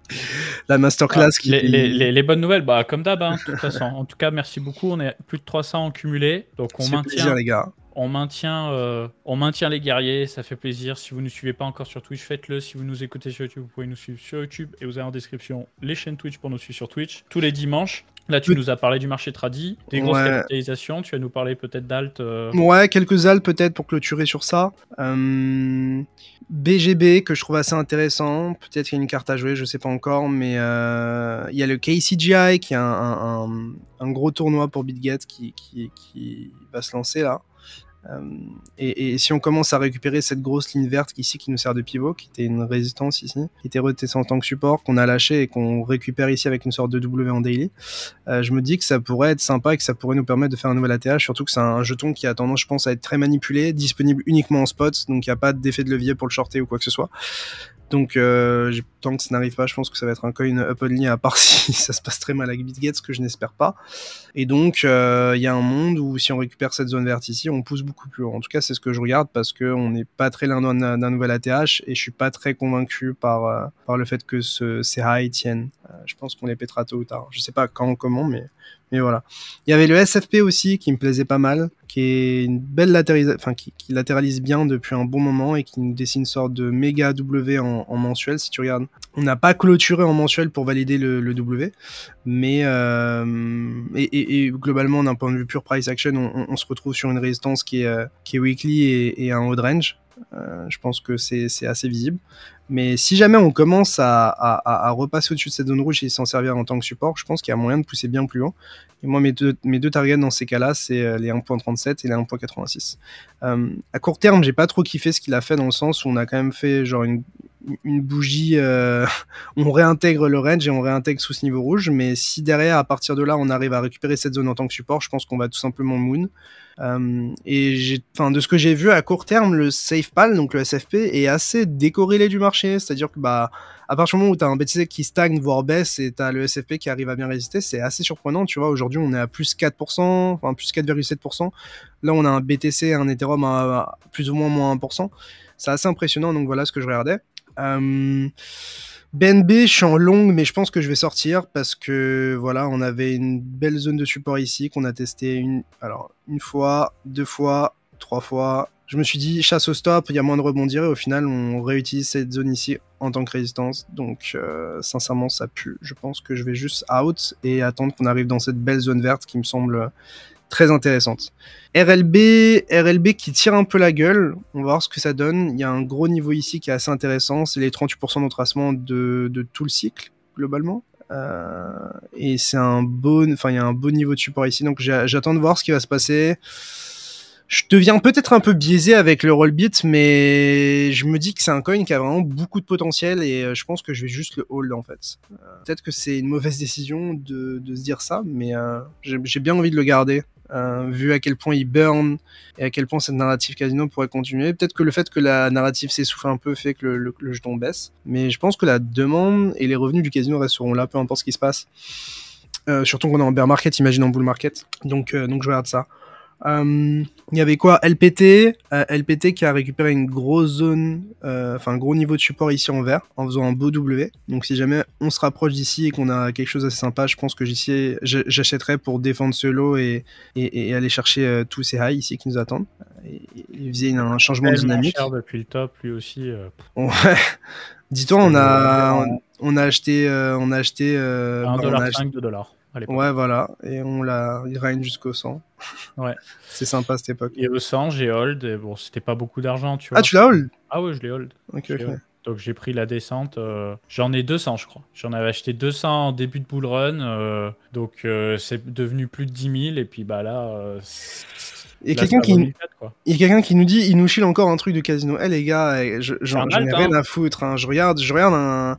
la masterclass ah, qui... Les, les, bonnes nouvelles, bah, comme d'hab, hein, de toute façon. En tout cas, merci beaucoup, on est plus de 300 en cumulé, donc on maintient... les gars on maintient, euh, on maintient les guerriers, ça fait plaisir. Si vous ne nous suivez pas encore sur Twitch, faites-le. Si vous nous écoutez sur YouTube, vous pouvez nous suivre sur YouTube et vous avez en description les chaînes Twitch pour nous suivre sur Twitch tous les dimanches. Là, tu nous as parlé du marché tradi, des grosses capitalisations. Tu vas nous parler peut-être d'alt. Euh. Ouais, quelques alt peut-être pour clôturer sur ça. BGB euh, que je trouve assez intéressant. Peut-être qu'il y a une carte à jouer, je sais pas encore, mais il y a le KCGI qui est un, gros tournoi pour BitGet qui, va se lancer là. Euh, et, si on commence à récupérer cette grosse ligne verte ici qui nous sert de pivot, qui était une résistance ici, qui était retestée en tant que support, qu'on a lâché et qu'on récupère ici avec une sorte de W en daily, euh, je me dis que ça pourrait être sympa et que ça pourrait nous permettre de faire un nouvel ATH, surtout que c'est un jeton qui a tendance, je pense, à être très manipulé, disponible uniquement en spot, donc il n'y a pas d'effet de levier pour le shorter ou quoi que ce soit. Donc, euh, tant que ça n'arrive pas, je pense que ça va être un coin up only, à part [laughs] si ça se passe très mal avec BitGet, ce que je n'espère pas. Et donc, euh, il y a un monde où si on récupère cette zone verte ici, on pousse beaucoup plus haut. En tout cas, c'est ce que je regarde parce qu'on n'est pas très loin d'un nouvel ATH et je suis pas très convaincu par, euh, par le fait que ce, ces high tiennent. je pense qu'on les pètera tôt ou tard. Je sais pas quand, comment, mais mais voilà. Il y avait le SFP aussi qui me plaisait pas mal, qui est une belle latéralisation, enfin qui, latéralise bien depuis un bon moment et qui nous dessine une sorte de méga W en, mensuel si tu regardes. On n'a pas clôturé en mensuel pour valider le, W, mais euh, et, globalement d'un point de vue pure price action, on, se retrouve sur une résistance qui est, euh, qui est weekly et, et un haut range. Euh, je pense que c'est assez visible. Mais si jamais on commence à, repasser au-dessus de cette zone rouge et s'en servir en tant que support, je pense qu'il y a moyen de pousser bien plus haut. Et moi, mes deux, targets dans ces cas-là, c'est euh, les 1.37 et les 1.86. Euh, à court terme, j'ai pas trop kiffé ce qu'il a fait dans le sens où on a quand même fait genre une, une bougie, euh, [laughs] on réintègre le range et on réintègre sous ce niveau rouge. Mais si derrière, à partir de là, on arrive à récupérer cette zone en tant que support, je pense qu'on va tout simplement moon. Euh, et enfin, de ce que j'ai vu à court terme, le SafePal, pal, donc le SFP, est assez décorrélé du marché. C'est-à-dire que bah, à partir du moment où tu as un BTC qui stagne, voire baisse, et tu as le SFP qui arrive à bien résister, c'est assez surprenant. Tu vois, aujourd'hui, on est à plus 4%, enfin plus 4,7%. Là, on a un BTC un Ethereum à, à plus ou moins moins 1%. C'est assez impressionnant, donc voilà ce que je regardais. Euh, BNB, je suis en longue, mais je pense que je vais sortir parce que voilà, on avait une belle zone de support ici qu'on a testé une, alors, une fois, deux fois, trois fois. Je me suis dit chasse au stop, il y a moins de rebondir et au final on réutilise cette zone ici en tant que résistance. Donc euh, sincèrement ça pue. Je pense que je vais juste out et attendre qu'on arrive dans cette belle zone verte qui me semble très intéressante. RLB, RLB qui tire un peu la gueule. On va voir ce que ça donne. Il y a un gros niveau ici qui est assez intéressant. C'est les 38% de de, tout le cycle, globalement. Euh, et c'est un bon enfin, il y un beau niveau de support ici. Donc, j'attends de voir ce qui va se passer. Je deviens peut-être un peu biaisé avec le roll beat, mais je me dis que c'est un coin qui a vraiment beaucoup de potentiel et euh, je pense que je vais juste le hold en fait. Euh, peut-être que c'est une mauvaise décision de, se dire ça, mais j'ai bien envie de le garder. Euh, vu à quel point il burn et à quel point cette narrative casino pourrait continuer. Peut-être que le fait que la narrative s'essouffle un peu fait que le, jeton baisse, mais je pense que la demande et les revenus du casino resteront là, peu importe ce qui se passe. Euh, surtout qu'on est en bear market, imagine en bull market. Donc, euh, donc je regarde ça. Euh, il y avait quoi LPT, euh, LPT qui a récupéré une grosse zone, euh, enfin un gros niveau de support ici en vert en faisant un beau W. Donc si jamais on se rapproche d'ici et qu'on a quelque chose d'assez sympa, je pense que j'essaie, j'achèterai pour défendre ce lot et, et, aller chercher tous ces highs ici qui nous attendent. Il faisait un changement de dynamique. depuis le top lui aussi. Ouais. Dis-toi, on a, on, a acheté, on a acheté. 2 Ouais, voilà. Et on l'a, il règne jusqu'au 100. Ouais. [laughs] c'est sympa cette époque. Et au 100, j'ai hold. Et bon, c'était pas beaucoup d'argent, tu ah, vois. Ah, tu l'as hold Ah ouais, je l'ai hold. ok ok Donc j'ai pris la descente. Euh, j'en ai 200, je crois. J'en avais acheté 200 en début de bull run. Euh, donc euh, c'est devenu plus de 10 000. Et puis bah là. Il y a quelqu'un qui... quelqu'un qui, nous dit, il nous chile encore un truc de casino. Eh les gars, eh, j'en ai rien hein. à foutre. Hein. Je regarde, je regarde un,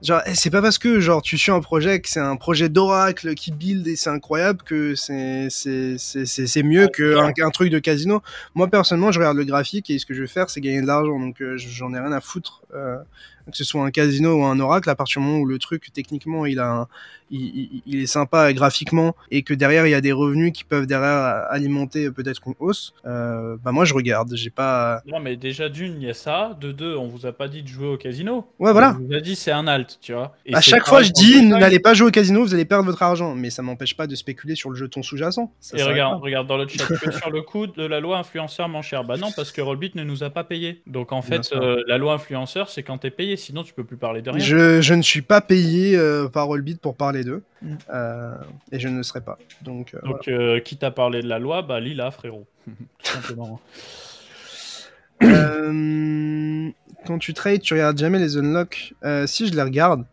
Genre, eh, c'est pas parce que genre tu suis un projet que c'est un projet d'oracle qui build et c'est incroyable que c'est c'est mieux qu'un truc de casino. Moi personnellement, je regarde le graphique et ce que je veux faire, c'est gagner de l'argent. Donc euh, j'en ai rien à foutre. Euh, que ce soit un casino ou un oracle, à partir du moment où le truc techniquement il a, il, est sympa graphiquement et que derrière il y a des revenus qui peuvent derrière alimenter peut-être qu'on hausse, euh, bah moi je regarde, j'ai pas. Non mais déjà d'une il y a ça, de deux on vous a pas dit de jouer au casino. Ouais voilà. On vous a dit c'est un alt, tu vois. à chaque fois je dis n'allez pas jouer au casino, vous allez perdre votre argent, mais ça m'empêche pas de spéculer sur le jeton sous-jacent. Et regarde, regarde dans le chat, [laughs] sur le coup de la loi influenceur mon cher, bah non parce que Rollbit ne nous a pas payé. Donc en fait euh, la loi influenceur c'est quand t'es payé sinon tu peux plus parler de rien. Je, ne suis pas payé euh, par Rollbit pour parler d'eux, mm. euh, et je ne le serai pas. Donc, euh, Donc quitte à parler de la loi, bah Lila, frérot. [laughs] Tout simplement. quand tu trades, tu regardes jamais les unlocks. si je les regarde,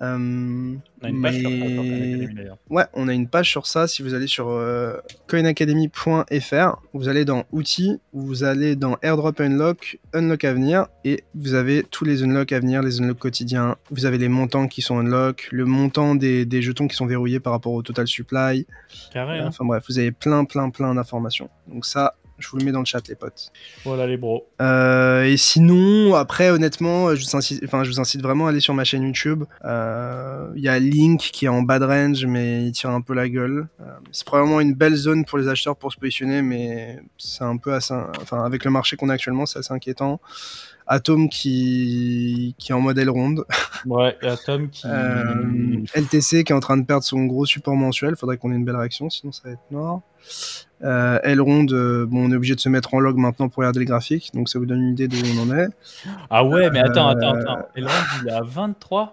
on a une euh, page sur, ça, Ouais, on a une page sur ça. Si vous allez sur euh, coinacademy.fr, vous allez dans Outils, vous allez dans Airdrop Unlock, Unlock à venir et vous avez tous les unlocks à venir, les unlocks quotidiens. Vous avez les montants qui sont unlock, le montant des, jetons qui sont verrouillés par rapport au total supply. Hein. Enfin bref, vous avez plein, plein, plein d'informations. Donc ça, je vous le mets dans le chat, les potes. Voilà, les bros. Euh, et sinon, après, honnêtement, euh, je vous incite, enfin, je vous incite vraiment à aller sur ma chaîne YouTube. Euh, il y a Link qui est en bad range, mais il tire un peu la gueule. c'est probablement une belle zone pour les acheteurs pour se positionner, mais c'est un peu Enfin, avec le marché qu'on a actuellement, c'est assez inquiétant. Atom qui, qui est en modèle ronde. [laughs] Ouais, Atom qui. LTC qui est en train de perdre son gros support mensuel. Faudrait qu'on ait une belle réaction, sinon ça va être noir. Euh, elle Elrond, euh, bon, on est obligé de se mettre en log maintenant pour regarder les graphiques, donc ça vous donne une idée de où on en est. Ah ouais, mais attends, euh, attends, attends. Elrond, il est à 23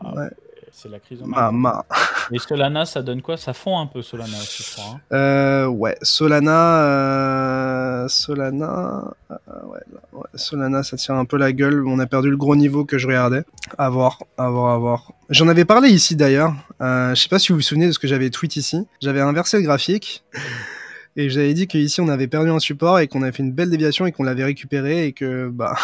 ah, ouais. C'est la crise. Ma, ma. Et Solana, ça donne quoi Ça fond un peu Solana, je crois. Hein. ouais, Solana Solana. Euh, Solana, ça tire un peu la gueule. On a perdu le gros niveau que je regardais. À voir, à voir, à voir. J'en avais parlé ici d'ailleurs. Euh, je sais pas si vous vous souvenez de ce que j'avais tweet ici. J'avais inversé le graphique. et j'avais dit qu'ici on avait perdu un support et qu'on avait fait une belle déviation et qu'on l'avait récupéré et que bah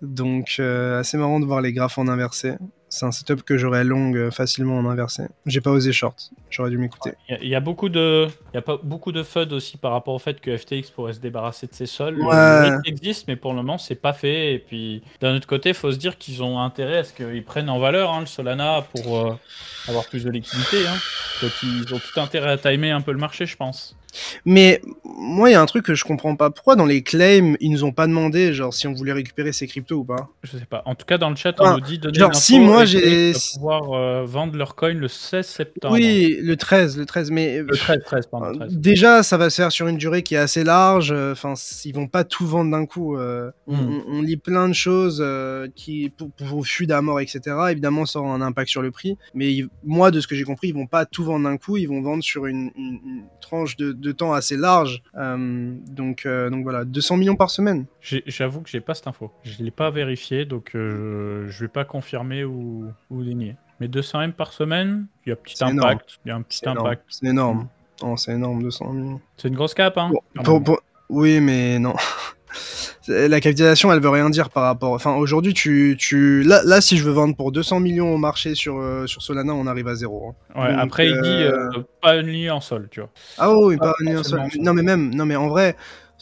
donc euh, assez marrant de voir les graphes en inversé c'est un setup que j'aurais long euh, facilement en inversé. J'ai pas osé short, j'aurais dû m'écouter. Il y, a beaucoup de, y a pas beaucoup de FUD aussi par rapport au fait que FTX pourrait se débarrasser de ses sols. Ouais. existe, mais pour le moment c'est pas fait. Et puis d'un autre côté, il faut se dire qu'ils ont intérêt à ce qu'ils prennent en valeur hein, le Solana pour euh, avoir plus de liquidité. Hein. Donc ils ont tout intérêt à timer un peu le marché, je pense. Mais moi, il y a un truc que je comprends pas. Pourquoi dans les claims, ils nous ont pas demandé genre si on voulait récupérer ces cryptos ou pas Je sais pas. En tout cas, dans le chat, on nous dit de genre, si moi j'ai pouvoir euh, vendre leur coin le 16 septembre. Oui, le 13, le 13 mais le 13, pardon, euh, Déjà, ça va se faire sur une durée qui est assez large, euh, enfin, ils vont pas tout vendre d'un coup. Hmm. On, lit plein de choses qui pour, pour fuite à mort etc. Évidemment, ça aura un impact sur le prix, mais moi de ce que j'ai compris, ils vont pas tout vendre d'un coup, ils vont vendre sur une tranche de de temps assez large. Euh, donc, euh, donc voilà, 200 millions par semaine. J'avoue que j'ai pas cette info. Je l'ai pas vérifié, donc euh, je vais pas confirmer ou, ou dénier. Mais 200 M par semaine, il y a petit impact. Il un petit impact. C'est énorme. Oh, c'est énorme, 200 millions. C'est une grosse cape, hein. Oui, mais non la capitalisation, elle veut rien dire par rapport. Enfin, aujourd'hui, tu, là, là, si je veux vendre pour 200 millions au marché sur, euh, sur Solana, on arrive à zéro. Hein. Ouais, après, il dit euh, euh, pas une ligne en sol, tu vois. Ah oui, pas, un une ah, ligne en sol. Non, mais même, non, mais en vrai,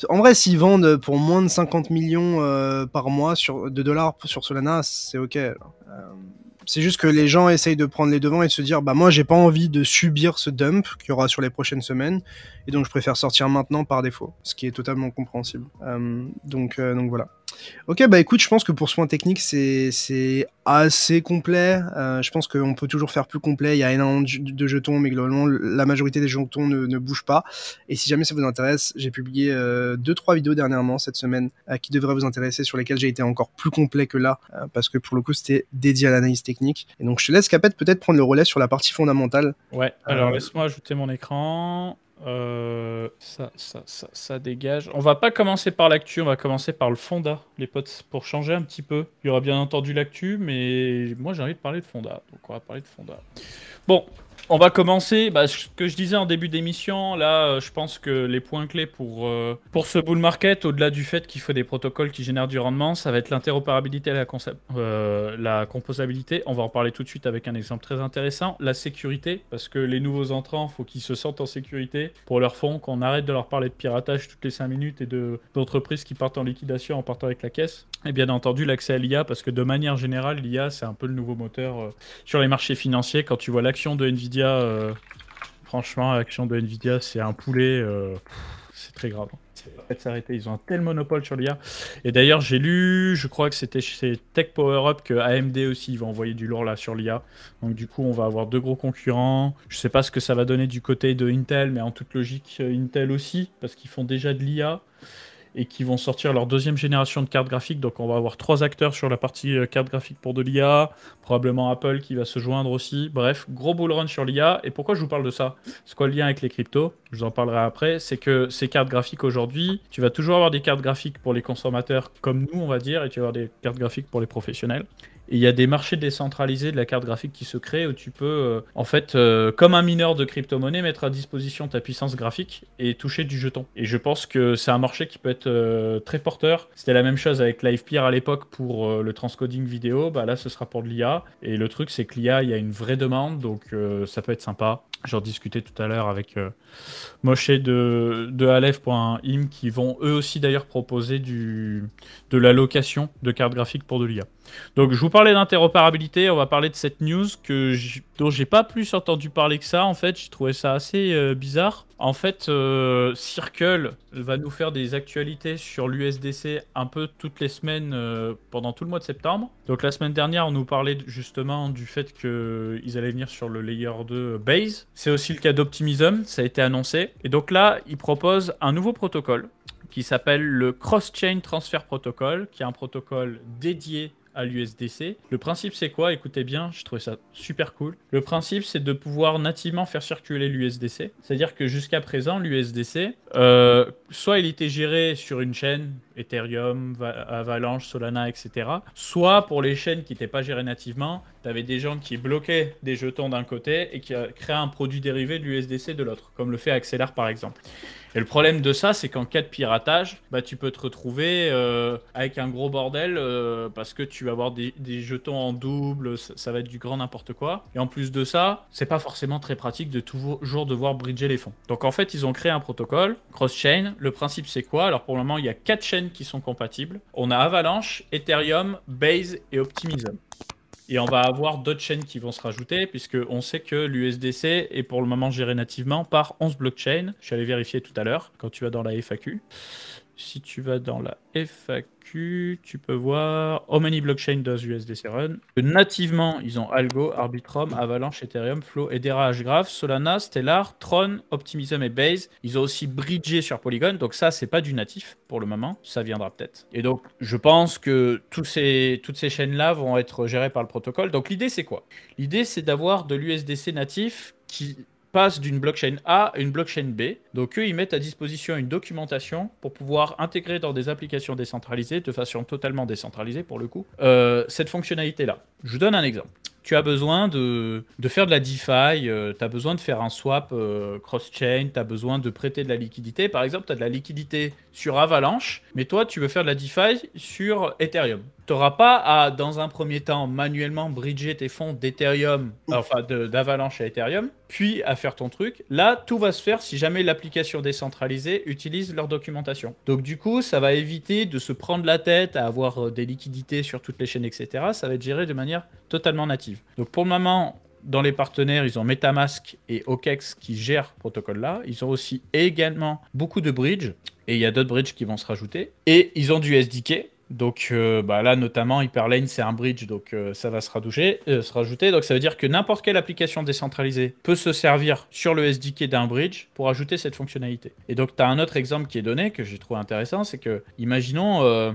en vrai, s'ils vendent pour moins de 50 millions par mois sur, de dollars sur Solana, c'est ok. Hein. C'est juste que les gens essayent de prendre les devants et de se dire bah moi j'ai pas envie de subir ce dump qu'il y aura sur les prochaines semaines et donc je préfère sortir maintenant par défaut, ce qui est totalement compréhensible. Euh, donc euh, donc voilà. Ok, bah écoute, je pense que pour soins technique c'est assez complet. Euh, je pense qu'on peut toujours faire plus complet. Il y a énormément de jetons, mais globalement, la majorité des jetons ne, ne bougent pas. Et si jamais ça vous intéresse, j'ai publié 2-3 euh, vidéos dernièrement cette semaine euh, qui devraient vous intéresser, sur lesquelles j'ai été encore plus complet que là, parce que pour le coup, c'était dédié à l'analyse technique. Et donc, je te laisse, Capet, peut-être prendre le relais sur la partie fondamentale. Ouais, alors laisse-moi ajouter mon écran. Euh, ça, ça, ça, ça, dégage. On va pas commencer par l'actu, on va commencer par le Fonda, les potes, pour changer un petit peu. Il y aura bien entendu l'actu, mais moi j'ai envie de parler de Fonda, donc on va parler de Fonda. Bon, on va commencer, bah, ce que je disais en début d'émission, là euh, je pense que les points clés pour, euh, pour ce bull market, au-delà du fait qu'il faut des protocoles qui génèrent du rendement, ça va être l'interopérabilité et la, euh, la composabilité. On va en parler tout de suite avec un exemple très intéressant, la sécurité, parce que les nouveaux entrants, faut qu'ils se sentent en sécurité pour leur fonds, qu'on arrête de leur parler de piratage toutes les 5 minutes et d'entreprises qui partent en liquidation en partant avec la caisse. Et bien entendu l'accès à l'IA, parce que de manière générale, l'IA c'est un peu le nouveau moteur sur les marchés financiers. Quand tu vois l'action de Nvidia, euh, franchement, l'action de Nvidia, c'est un poulet. Euh, c'est très grave. s'arrêter. Ils ont un tel monopole sur l'IA. Et d'ailleurs, j'ai lu, je crois que c'était chez Tech Power Up que AMD aussi va envoyer du lourd là sur l'IA. Donc du coup, on va avoir deux gros concurrents. Je sais pas ce que ça va donner du côté de Intel, mais en toute logique, euh, Intel aussi, parce qu'ils font déjà de l'IA et qui vont sortir leur deuxième génération de cartes graphiques. Donc on va avoir trois acteurs sur la partie euh, cartes graphiques pour de l'IA, probablement Apple qui va se joindre aussi. Bref, gros bull run sur l'IA. Et pourquoi je vous parle de ça C'est quoi le lien avec les cryptos Je vous en parlerai après. C'est que ces cartes graphiques aujourd'hui, tu vas toujours avoir des cartes graphiques pour les consommateurs comme nous, on va dire, et tu vas avoir des cartes graphiques pour les professionnels il y a des marchés décentralisés de la carte graphique qui se créent où tu peux, euh, en fait, euh, comme un mineur de crypto-monnaie, mettre à disposition ta puissance graphique et toucher du jeton. Et je pense que c'est un marché qui peut être euh, très porteur. C'était la même chose avec LivePeer à l'époque pour le transcoding vidéo. Bah là, ce sera pour de l'IA. Et le truc, c'est que l'IA, il y a une vraie demande, donc ça peut être sympa. J'en discutais tout à l'heure avec Moshe de, Aleph.im qui vont eux aussi d'ailleurs proposer de la location de cartes graphiques pour de l'IA. Donc je vous parlais d'interopérabilité, on va parler de cette news que dont j'ai pas plus entendu parler que ça en fait, j'ai trouvé ça assez euh, bizarre. En fait, euh, Circle va nous faire des actualités sur l'USDC un peu toutes les semaines euh, pendant tout le mois de septembre. Donc la semaine dernière, on nous parlait justement du fait qu'ils allaient venir sur le layer 2 Base. C'est aussi le cas d'Optimism, ça a été annoncé. Et donc là, ils proposent un nouveau protocole qui s'appelle le Cross-Chain Transfer Protocol, qui est un protocole dédié l'USDC. Le principe, c'est quoi Écoutez bien, je trouvais ça super cool. Le principe, c'est de pouvoir nativement faire circuler l'USDC. C'est-à-dire que jusqu'à présent, l'USDC, euh, soit il était géré sur une chaîne, Ethereum, Avalanche, Solana, etc. Soit pour les chaînes qui n'étaient pas gérées nativement, tu avais des gens qui bloquaient des jetons d'un côté et qui euh, créaient un produit dérivé de l'USDC de l'autre, comme le fait Axelar par exemple. Et le problème de ça, c'est qu'en cas de piratage, bah, tu peux te retrouver euh, avec un gros bordel euh, parce que tu vas avoir des, jetons en double, ça, va être du grand n'importe quoi. Et en plus de ça, c'est pas forcément très pratique de toujours devoir bridger les fonds. Donc en fait, ils ont créé un protocole cross-chain le principe, c'est quoi Alors, pour le moment, il y a quatre chaînes qui sont compatibles. On a Avalanche, Ethereum, Base et Optimism. Et on va avoir d'autres chaînes qui vont se rajouter, puisqu'on sait que l'USDC est pour le moment géré nativement par 11 blockchains. Je suis allé vérifier tout à l'heure quand tu vas dans la FAQ si tu vas dans la FAQ, tu peux voir How many blockchain does USDC run Nativement, ils ont Algo, Arbitrum, Avalanche, Ethereum, Flow, Edera, Hgraph, Solana, Stellar, Tron, Optimism et Base. Ils ont aussi bridgé sur Polygon. Donc ça, c'est pas du natif pour le moment. Ça viendra peut-être. Et donc, je pense que toutes ces chaînes-là vont être gérées par le protocole. Donc l'idée, c'est quoi L'idée, c'est d'avoir de l'USDC natif qui d'une blockchain A à une blockchain B. Donc eux, ils mettent à disposition une documentation pour pouvoir intégrer dans des applications décentralisées, de façon totalement décentralisée pour le coup, euh, cette fonctionnalité-là. Je vous donne un exemple tu as besoin de, de faire de la DeFi, euh, tu as besoin de faire un swap euh, cross-chain, tu as besoin de prêter de la liquidité. Par exemple, tu as de la liquidité sur Avalanche, mais toi, tu veux faire de la DeFi sur Ethereum. Tu n'auras pas à, dans un premier temps, manuellement bridger tes fonds d'Ethereum, enfin d'Avalanche à Ethereum, puis à faire ton truc. Là, tout va se faire si jamais l'application décentralisée utilise leur documentation. Donc, du coup, ça va éviter de se prendre la tête à avoir euh, des liquidités sur toutes les chaînes, etc. Ça va être géré de manière totalement native. Donc pour le moment, dans les partenaires, ils ont Metamask et OKEx qui gèrent ce protocole-là. Ils ont aussi également beaucoup de bridges, et il y a d'autres bridges qui vont se rajouter. Et ils ont du SDK. Donc euh, bah, là, notamment, Hyperlane, c'est un bridge, donc euh, ça va se, euh, se rajouter. Donc ça veut dire que n'importe quelle application décentralisée peut se servir sur le SDK d'un bridge pour ajouter cette fonctionnalité. Et donc, tu as un autre exemple qui est donné que j'ai trouvé intéressant, c'est que, imaginons,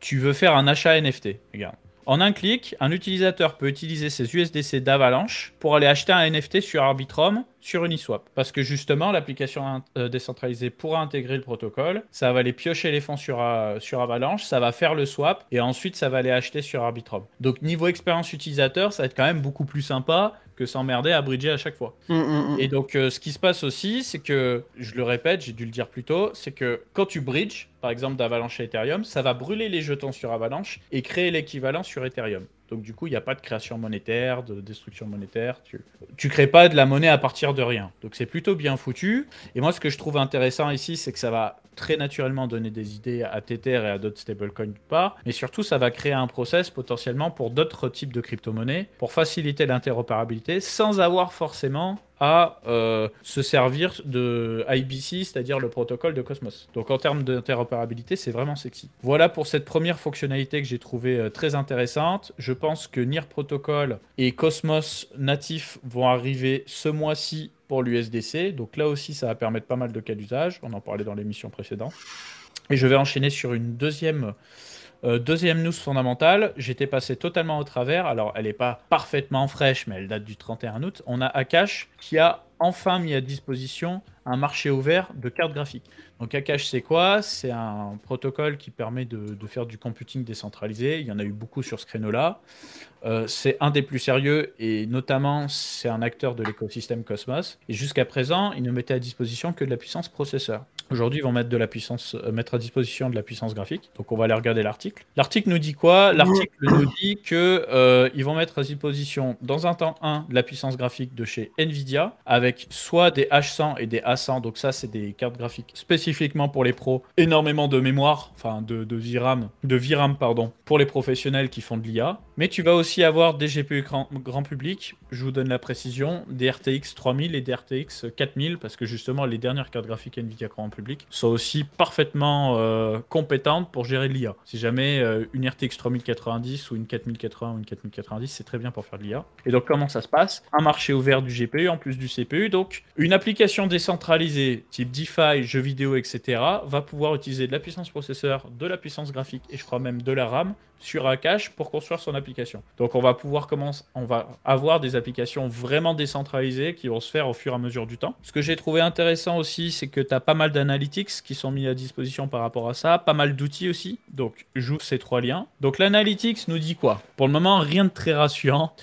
tu veux faire un achat NFT. Regarde. En un clic, un utilisateur peut utiliser ses USDC d'Avalanche pour aller acheter un NFT sur Arbitrum, sur Uniswap. Parce que justement, l'application euh, décentralisée pourra intégrer le protocole, ça va aller piocher les fonds sur, euh, sur Avalanche, ça va faire le swap, et ensuite ça va aller acheter sur Arbitrum. Donc niveau expérience utilisateur, ça va être quand même beaucoup plus sympa que s'emmerder à bridger à chaque fois. Mm, mm, mm. Et donc, euh, ce qui se passe aussi, c'est que, je le répète, j'ai dû le dire plus tôt, c'est que quand tu bridges, par exemple, d'Avalanche à Ethereum, ça va brûler les jetons sur Avalanche et créer l'équivalent sur Ethereum. Donc, du coup, il n'y a pas de création monétaire, de destruction monétaire. Tu ne crées pas de la monnaie à partir de rien. Donc, c'est plutôt bien foutu. Et moi, ce que je trouve intéressant ici, c'est que ça va très naturellement donner des idées à Tether et à d'autres stablecoins pas. mais surtout ça va créer un process potentiellement pour d'autres types de crypto-monnaies pour faciliter l'interopérabilité sans avoir forcément à euh, se servir de IBC, c'est-à-dire le protocole de Cosmos. Donc en termes d'interopérabilité, c'est vraiment sexy. Voilà pour cette première fonctionnalité que j'ai trouvée euh, très intéressante. Je pense que NIR Protocol et Cosmos natif vont arriver ce mois-ci pour l'USDC. Donc là aussi, ça va permettre pas mal de cas d'usage. On en parlait dans l'émission précédente. Et je vais enchaîner sur une deuxième euh, deuxième news fondamentale, j'étais passé totalement au travers. Alors, elle n'est pas parfaitement fraîche, mais elle date du 31 août. On a Akash qui a enfin mis à disposition un marché ouvert de cartes graphiques. Donc Akash, c'est quoi C'est un protocole qui permet de, faire du computing décentralisé. Il y en a eu beaucoup sur ce créneau-là. Euh, c'est un des plus sérieux et notamment, c'est un acteur de l'écosystème Cosmos. Et jusqu'à présent, il ne mettait à disposition que de la puissance processeur. Aujourd'hui, ils vont mettre, de la puissance, euh, mettre à disposition de la puissance graphique. Donc, on va aller regarder l'article. L'article nous dit quoi L'article nous dit qu'ils euh, vont mettre à disposition, dans un temps 1, de la puissance graphique de chez NVIDIA, avec soit des H100 et des A100. Donc, ça, c'est des cartes graphiques spécifiquement pour les pros. Énormément de mémoire, enfin, de, VRAM, de VRAM, pardon, pour les professionnels qui font de l'IA. Mais tu vas aussi avoir des GPU grand, grand public, je vous donne la précision, des RTX 3000 et des RTX 4000, parce que justement, les dernières cartes graphiques NVIDIA grand public soit aussi parfaitement euh, compétente pour gérer l'IA. Si jamais euh, une RTX 3090 ou une 4080 ou une 4090, c'est très bien pour faire de l'IA. Et donc comment ça se passe Un marché ouvert du GPU en plus du CPU, donc une application décentralisée type DeFi, jeux vidéo, etc., va pouvoir utiliser de la puissance processeur, de la puissance graphique et je crois même de la RAM sur un cache pour construire son application. Donc on va pouvoir commencer, on va avoir des applications vraiment décentralisées qui vont se faire au fur et à mesure du temps. Ce que j'ai trouvé intéressant aussi, c'est que tu as pas mal d'analytics qui sont mis à disposition par rapport à ça, pas mal d'outils aussi. Donc joue ces trois liens. Donc l'analytics nous dit quoi Pour le moment, rien de très rassurant.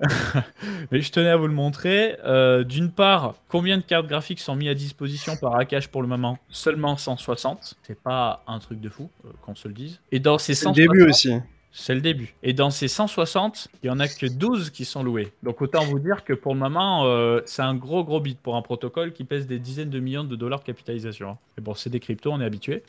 [laughs] Mais je tenais à vous le montrer. Euh, d'une part, combien de cartes graphiques sont mises à disposition par Akash pour le moment Seulement 160. C'est pas un truc de fou, euh, qu'on se le dise. Et dans ces 160, début aussi. C'est le début. Et dans ces 160, il n'y en a que 12 qui sont loués. Donc autant vous dire que pour le moment, euh, c'est un gros gros bit pour un protocole qui pèse des dizaines de millions de dollars de capitalisation. Mais bon, c'est des cryptos, on est habitué.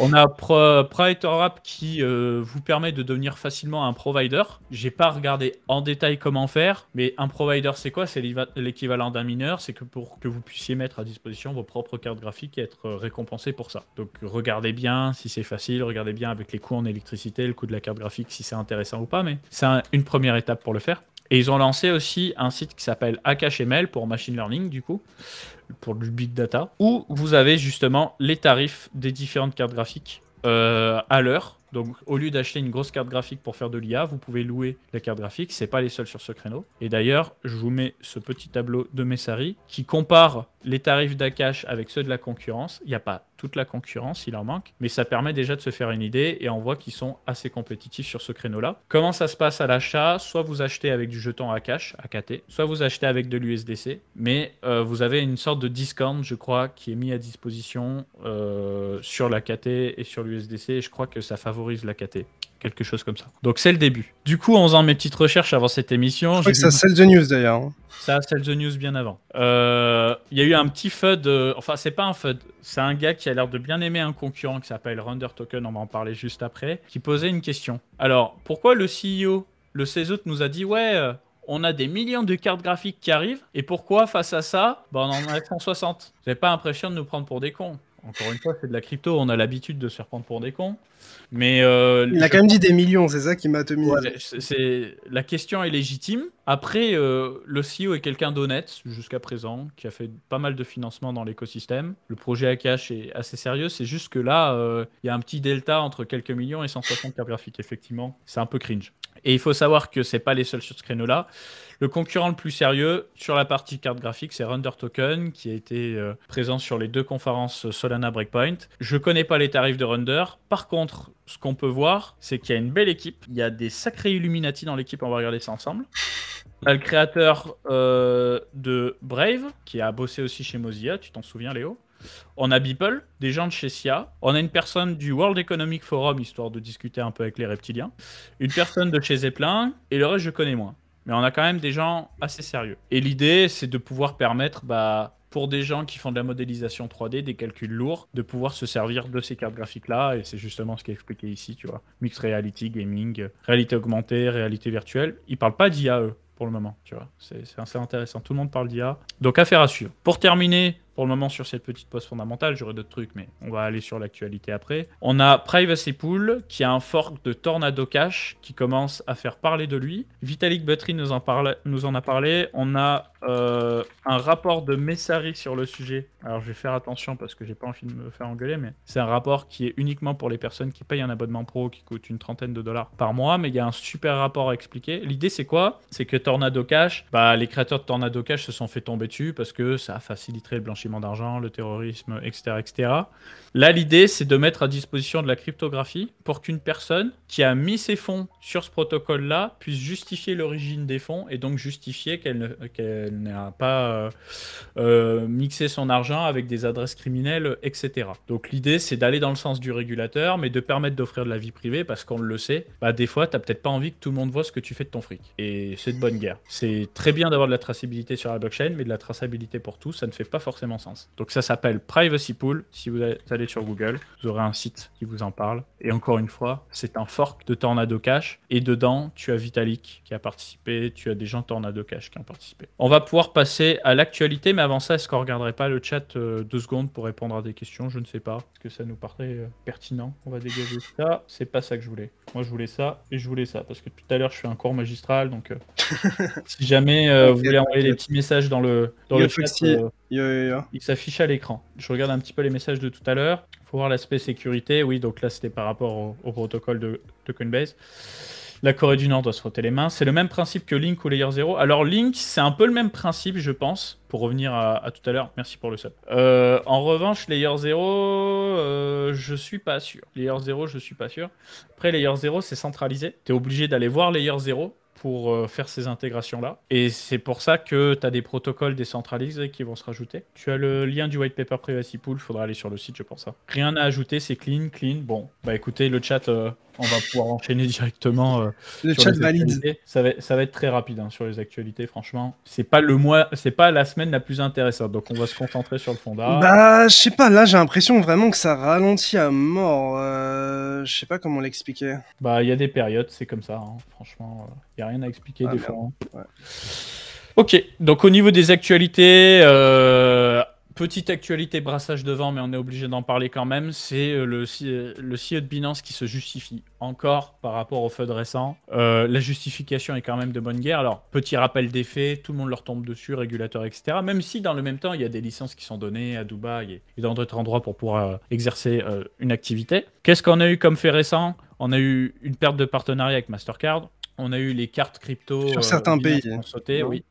On a Private App qui euh, vous permet de devenir facilement un provider. J'ai pas regardé en détail comment faire, mais un provider, c'est quoi C'est l'équivalent d'un mineur. C'est que pour que vous puissiez mettre à disposition vos propres cartes graphiques et être euh, récompensé pour ça. Donc regardez bien si c'est facile, regardez bien avec les coûts en électricité, le coût de la carte graphique si c'est intéressant ou pas, mais c'est une première étape pour le faire. Et ils ont lancé aussi un site qui s'appelle AkashML pour machine learning, du coup, pour du big data, où vous avez justement les tarifs des différentes cartes graphiques euh, à l'heure. Donc, au lieu d'acheter une grosse carte graphique pour faire de l'IA, vous pouvez louer la carte graphique. C'est pas les seuls sur ce créneau. Et d'ailleurs, je vous mets ce petit tableau de Messari qui compare les tarifs d'Akash avec ceux de la concurrence. Il n'y a pas toute la concurrence, il en manque, mais ça permet déjà de se faire une idée et on voit qu'ils sont assez compétitifs sur ce créneau-là. Comment ça se passe à l'achat Soit vous achetez avec du jeton à cash, AKT, soit vous achetez avec de l'USDC, mais euh, vous avez une sorte de discount, je crois, qui est mis à disposition euh, sur l'AKT et sur l'USDC, et je crois que ça favorise l'AKT quelque chose comme ça. Donc c'est le début. Du coup, en faisant mes petites recherches avant cette émission, je crois que ça c'est de news d'ailleurs. Hein. Ça, c'est The News bien avant. Euh, il y a eu un petit FUD, euh, enfin, c'est pas un FUD, c'est un gars qui a l'air de bien aimer un concurrent qui s'appelle Render Token, on va en parler juste après, qui posait une question. Alors, pourquoi le CEO, le août e nous a dit Ouais, euh, on a des millions de cartes graphiques qui arrivent, et pourquoi face à ça, bah, on en a 160 Vous pas l'impression de nous prendre pour des cons encore une fois, c'est de la crypto, on a l'habitude de se faire prendre pour des cons. Mais euh, Il a quand même dit des millions, c'est ça qui m'a tenu. c'est la question est légitime. Après, euh, le CEO est quelqu'un d'honnête jusqu'à présent, qui a fait pas mal de financement dans l'écosystème. Le projet Akash est assez sérieux. C'est juste que là, euh, il y a un petit delta entre quelques millions et 160 graphiques. Effectivement, c'est un peu cringe. Et il faut savoir que c'est pas les seuls sur ce créneau-là. Le concurrent le plus sérieux sur la partie carte graphique, c'est Render Token, qui a été euh, présent sur les deux conférences Solana Breakpoint. Je connais pas les tarifs de Render. Par contre, ce qu'on peut voir, c'est qu'il y a une belle équipe. Il y a des sacrés Illuminati dans l'équipe. On va regarder ça ensemble. a le créateur euh, de Brave, qui a bossé aussi chez Mozilla. Tu t'en souviens, Léo on a Beeple, des gens de chez SIA. On a une personne du World Economic Forum, histoire de discuter un peu avec les reptiliens. Une personne de chez Zeppelin. Et le reste, je connais moins. Mais on a quand même des gens assez sérieux. Et l'idée, c'est de pouvoir permettre, bah, pour des gens qui font de la modélisation 3D, des calculs lourds, de pouvoir se servir de ces cartes graphiques-là. Et c'est justement ce qui est expliqué ici, tu vois. Mixed reality, gaming, réalité augmentée, réalité virtuelle. Ils parlent pas d'IA, pour le moment, tu vois. C'est assez intéressant. Tout le monde parle d'IA. Donc, affaire à suivre. Pour terminer, pour le moment sur cette petite pause fondamentale. j'aurais d'autres trucs, mais on va aller sur l'actualité après. On a Privacy Pool qui a un fork de Tornado Cash qui commence à faire parler de lui. Vitalik Buterin nous en, parle, nous en a parlé. On a euh, un rapport de Messari sur le sujet. Alors je vais faire attention parce que j'ai pas envie de me faire engueuler, mais c'est un rapport qui est uniquement pour les personnes qui payent un abonnement pro qui coûte une trentaine de dollars par mois, mais il y a un super rapport à expliquer. L'idée c'est quoi C'est que Tornado Cash, bah, les créateurs de Tornado Cash se sont fait tomber dessus parce que ça faciliterait le blanchiment d'argent, le terrorisme, etc. etc. Là, l'idée, c'est de mettre à disposition de la cryptographie pour qu'une personne qui a mis ses fonds sur ce protocole-là puisse justifier l'origine des fonds et donc justifier qu'elle, n'a pas euh, euh, mixé son argent avec des adresses criminelles, etc. Donc l'idée, c'est d'aller dans le sens du régulateur, mais de permettre d'offrir de la vie privée parce qu'on le sait, bah, des fois, tu n'as peut-être pas envie que tout le monde voit ce que tu fais de ton fric. Et c'est de bonne guerre. C'est très bien d'avoir de la traçabilité sur la blockchain, mais de la traçabilité pour tout, ça ne fait pas forcément sens. Donc ça s'appelle Privacy Pool. Si vous allez sur Google, vous aurez un site qui vous en parle. Et encore une fois, c'est un fork de Tornado Cash. Et dedans, tu as Vitalik qui a participé, tu as des gens Tornado Cash qui ont participé. On va pouvoir passer à l'actualité, mais avant ça, est-ce qu'on ne regarderait pas le chat euh, deux secondes pour répondre à des questions Je ne sais pas, parce que ça nous paraît euh, pertinent. On va dégager ça. C'est pas ça que je voulais. Moi, je voulais ça et je voulais ça, parce que tout à l'heure, je suis un cours magistral, donc euh, [laughs] si jamais vous voulez envoyer des petits messages dans le, le, chat. Il s'affiche à l'écran. Je regarde un petit peu les messages de tout à l'heure. Il faut voir l'aspect sécurité. Oui, donc là, c'était par rapport au, protocole de, Coinbase. La Corée du Nord doit se frotter les mains. C'est le même principe que Link ou Layer 0. Alors, Link, c'est un peu le même principe, je pense, pour revenir à, tout à l'heure. Merci pour le sub. Euh, en revanche, Layer 0, euh, je suis pas sûr. Layer 0, je suis pas sûr. Après, Layer 0, c'est centralisé. Tu es obligé d'aller voir Layer 0 pour euh, faire ces intégrations-là. Et c'est pour ça que tu as des protocoles décentralisés qui vont se rajouter. Tu as le lien du white paper Privacy Pool, faudra aller sur le site, je pense. Hein. Rien à ajouter, c'est clean, clean. Bon, bah écoutez, le chat, euh, on va pouvoir enchaîner directement. Euh, le chat valide. Ça va, ça va être très rapide hein, sur les actualités, franchement. C'est pas le mois, c'est pas la semaine la plus intéressante, donc on va se concentrer sur le d'art. Bah, je sais pas, là j'ai l'impression vraiment que ça ralentit à mort. je sais pas comment l'expliquer. Bah, il y a des périodes, c'est comme ça, hein. franchement. Il y a rien à expliquer ah, des hein. Ok, donc au niveau des actualités, euh, petite actualité brassage devant, mais on est obligé d'en parler quand même, c'est euh, le, euh, le CEO de Binance qui se justifie encore par rapport au FUD e récent. la justification est quand même de bonne guerre. Alors, petit rappel des faits, tout le monde leur tombe dessus, régulateur, etc. Même si dans le même temps, il y a des licences qui sont données à Dubaï et dans d'autres endroits pour pouvoir exercer une activité. Qu'est-ce qu'on a eu comme fait récent on a eu une perte de partenariat avec Mastercard. On a eu les cartes crypto euh, qui ont hein. sauté, oui.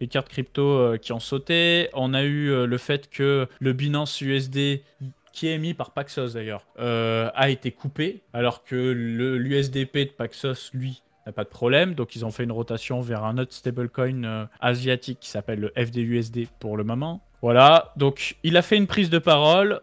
Les cartes crypto euh, qui ont sauté. On a eu euh, le fait que le Binance USD qui est émis par Paxos d'ailleurs, a été coupé, alors que l'USDP de Paxos, lui, n'a pas de problème. Donc ils ont fait une rotation vers un autre stablecoin asiatique qui s'appelle le FDUSD pour le moment. Voilà, donc il a fait une prise de parole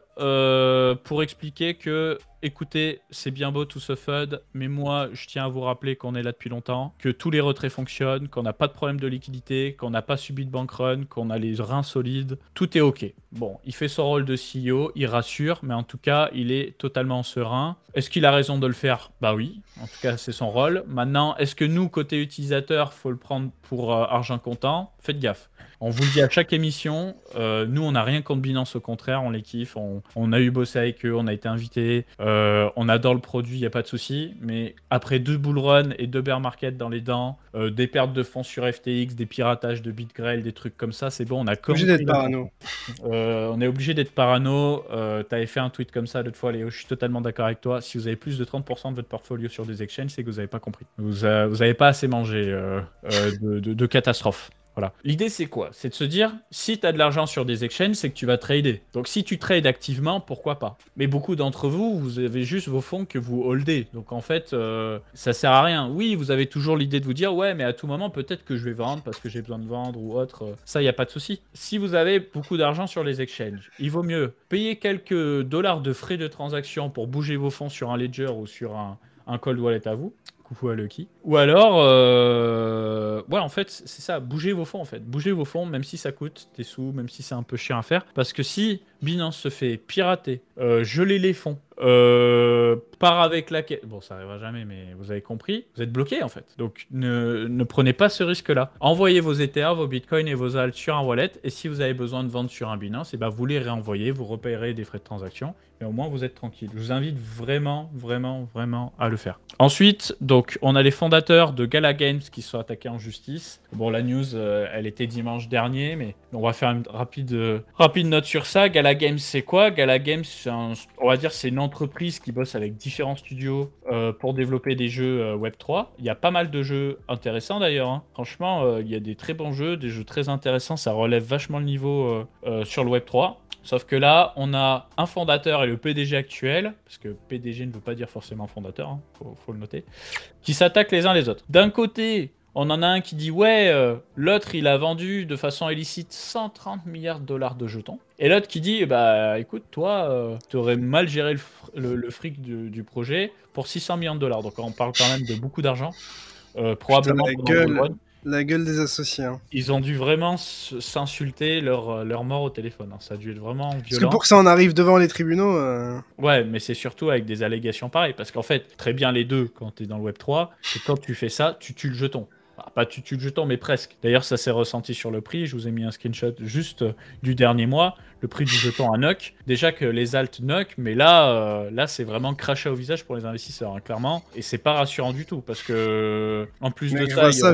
pour expliquer que écoutez, c'est bien beau tout ce FUD, mais moi, je tiens à vous rappeler qu'on est là depuis longtemps, que tous les retraits fonctionnent, qu'on n'a pas de problème de liquidité, qu'on n'a pas subi de bank run, qu'on a les reins solides, tout est OK. Bon, il fait son rôle de CEO, il rassure, mais en tout cas, il est totalement serein. Est-ce qu'il a raison de le faire Bah oui, en tout cas, c'est son rôle. Maintenant, est-ce que nous, côté utilisateur, faut le prendre pour euh, argent comptant Faites gaffe. On vous le dit à chaque émission. Euh, nous, on n'a rien contre Binance, au contraire, on les kiffe. On, a eu bossé avec eux, on a été invités. Euh, on adore le produit, il n'y a pas de souci. Mais après deux bullruns et deux bear markets dans les dents, euh, des pertes de fonds sur FTX, des piratages de BitGrail, des trucs comme ça, c'est bon, on a obligé d'être parano. on est obligé d'être parano. tu avais fait un tweet comme ça l'autre fois, Léo, je suis totalement d'accord avec toi. Si vous avez plus de 30% de votre portfolio sur des exchanges, c'est que vous n'avez pas compris. Vous n'avez pas assez mangé de, catastrophes. de voilà. L'idée, c'est quoi C'est de se dire, si tu as de l'argent sur des exchanges, c'est que tu vas trader. Donc, si tu trades activement, pourquoi pas Mais beaucoup d'entre vous, vous avez juste vos fonds que vous holdez. Donc, en fait, euh, ça sert à rien. Oui, vous avez toujours l'idée de vous dire, ouais, mais à tout moment, peut-être que je vais vendre parce que j'ai besoin de vendre ou autre. Ça, il n'y a pas de souci. Si vous avez beaucoup d'argent sur les exchanges, il vaut mieux payer quelques dollars de frais de transaction pour bouger vos fonds sur un ledger ou sur un, un cold wallet à vous, ou alors, euh... ouais, en fait, c'est ça, bougez vos fonds, en fait. Bougez vos fonds, même si ça coûte des sous, même si c'est un peu chiant à faire. Parce que si Binance se fait pirater, geler euh, les fonds, euh, part avec la caisse. Bon, ça arrivera jamais, mais vous avez compris, vous êtes bloqué en fait. Donc ne, prenez pas ce risque-là. Envoyez vos Ether, vos Bitcoins et vos alt sur un wallet, et si vous avez besoin de vendre sur un Binance, et eh ben vous les réenvoyez, vous repayerez des frais de transaction, mais au moins vous êtes tranquille. Je vous invite vraiment, vraiment, vraiment à le faire. Ensuite, donc on a les fondateurs de Gala Games qui sont attaqués en justice. Bon, la news, euh, elle était dimanche dernier, mais on va faire une rapide, euh, rapide note sur ça. Gala Games, c'est quoi Gala Games, on va dire, c'est une entreprise qui bosse avec différents studios euh, pour développer des jeux euh, Web 3. Il y a pas mal de jeux intéressants d'ailleurs. Hein. Franchement, euh, il y a des très bons jeux, des jeux très intéressants. Ça relève vachement le niveau sur le Web 3. Sauf que là, on a un fondateur et le PDG actuel, parce que PDG ne veut pas dire forcément fondateur, hein, faut, faut, le noter, qui s'attaquent les uns les autres. D'un côté, on en a un qui dit ouais, euh, l'autre il a vendu de façon illicite 130 milliards de dollars de jetons. Et l'autre qui dit eh bah écoute, toi, euh, tu aurais mal géré le, fric du, projet pour 600 millions de dollars. Donc on parle quand même de beaucoup d'argent. Euh, probablement la, gueule, des associés. Hein. Ils ont dû vraiment s'insulter leur, leur mort au téléphone. Hein. Ça a dû être vraiment violent. Parce que pour que ça on arrive devant les tribunaux. Ouais, mais c'est surtout avec des allégations pareilles. Parce qu'en fait, très bien les deux quand tu es dans le Web3. Et quand tu fais ça, tu tues le jeton pas tu tues jeton, mais presque. D'ailleurs, ça s'est ressenti sur le prix. Je vous ai mis un screenshot juste euh, du dernier mois. Le prix du jeton à NUC. Déjà que les alt NUC, mais là, euh, là c'est vraiment craché au visage pour les investisseurs, hein, clairement. Et c'est pas rassurant du tout, parce que euh, en plus de ça,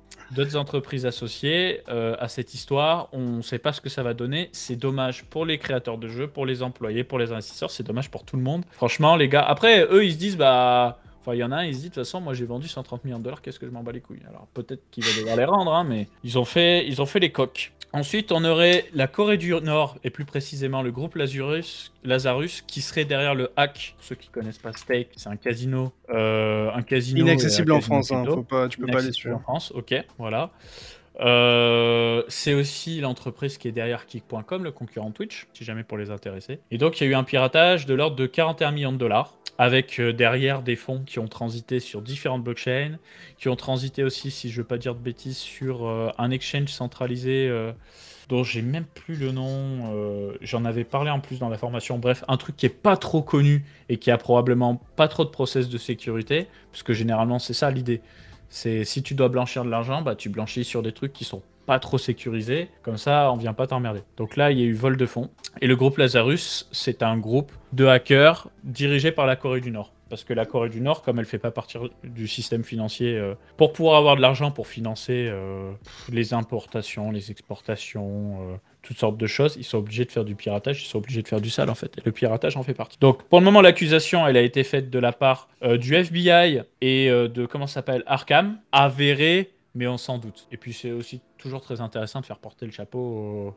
[laughs] d'autres entreprises associées à cette histoire. On ne sait pas ce que ça va donner. C'est dommage pour les créateurs de jeux, pour les employés, pour les investisseurs. C'est dommage pour tout le monde. Franchement, les gars. Après, eux, ils se disent bah Enfin, il y en a un, il se dit, de toute façon, moi j'ai vendu 130 millions de dollars, qu'est-ce que je m'en bats les couilles Alors peut-être qu'il va devoir les rendre, hein, mais ils ont, fait, ils ont fait les coques. Ensuite, on aurait la Corée du Nord, et plus précisément le groupe Lazarus, qui serait derrière le hack. Pour ceux qui ne connaissent pas Stake, c'est un casino. Euh, un casino Inaccessible en France, hein, ne tu peux pas aller sur. En France, ok, voilà. Euh, c'est aussi l'entreprise qui est derrière Kick.com, le concurrent Twitch, si jamais pour les intéresser. Et donc, il y a eu un piratage de l'ordre de 41 millions de dollars avec euh, derrière des fonds qui ont transité sur différentes blockchains, qui ont transité aussi, si je ne veux pas dire de bêtises, sur euh, un exchange centralisé euh, dont j'ai même plus le nom. J'en avais parlé en plus dans la formation. Bref, un truc qui n'est pas trop connu et qui a probablement pas trop de process de sécurité, parce que généralement c'est ça l'idée. C'est si tu dois blanchir de l'argent, bah tu blanchis sur des trucs qui sont pas trop sécurisé. Comme ça, on vient pas t'emmerder. Donc là, il y a eu vol de fonds. Et le groupe Lazarus, c'est un groupe de hackers dirigé par la Corée du Nord parce que la Corée du Nord, comme elle fait pas partie du système financier, euh, pour pouvoir avoir de l'argent pour financer euh, les importations, les exportations, euh, toutes sortes de choses, ils sont obligés de faire du piratage, ils sont obligés de faire du sale en fait. Et le piratage en fait partie. Donc pour le moment, l'accusation, elle a été faite de la part du FBI et de comment s'appelle Arkham, avérée mais on s'en doute. Et puis c'est aussi toujours très intéressant de faire porter le chapeau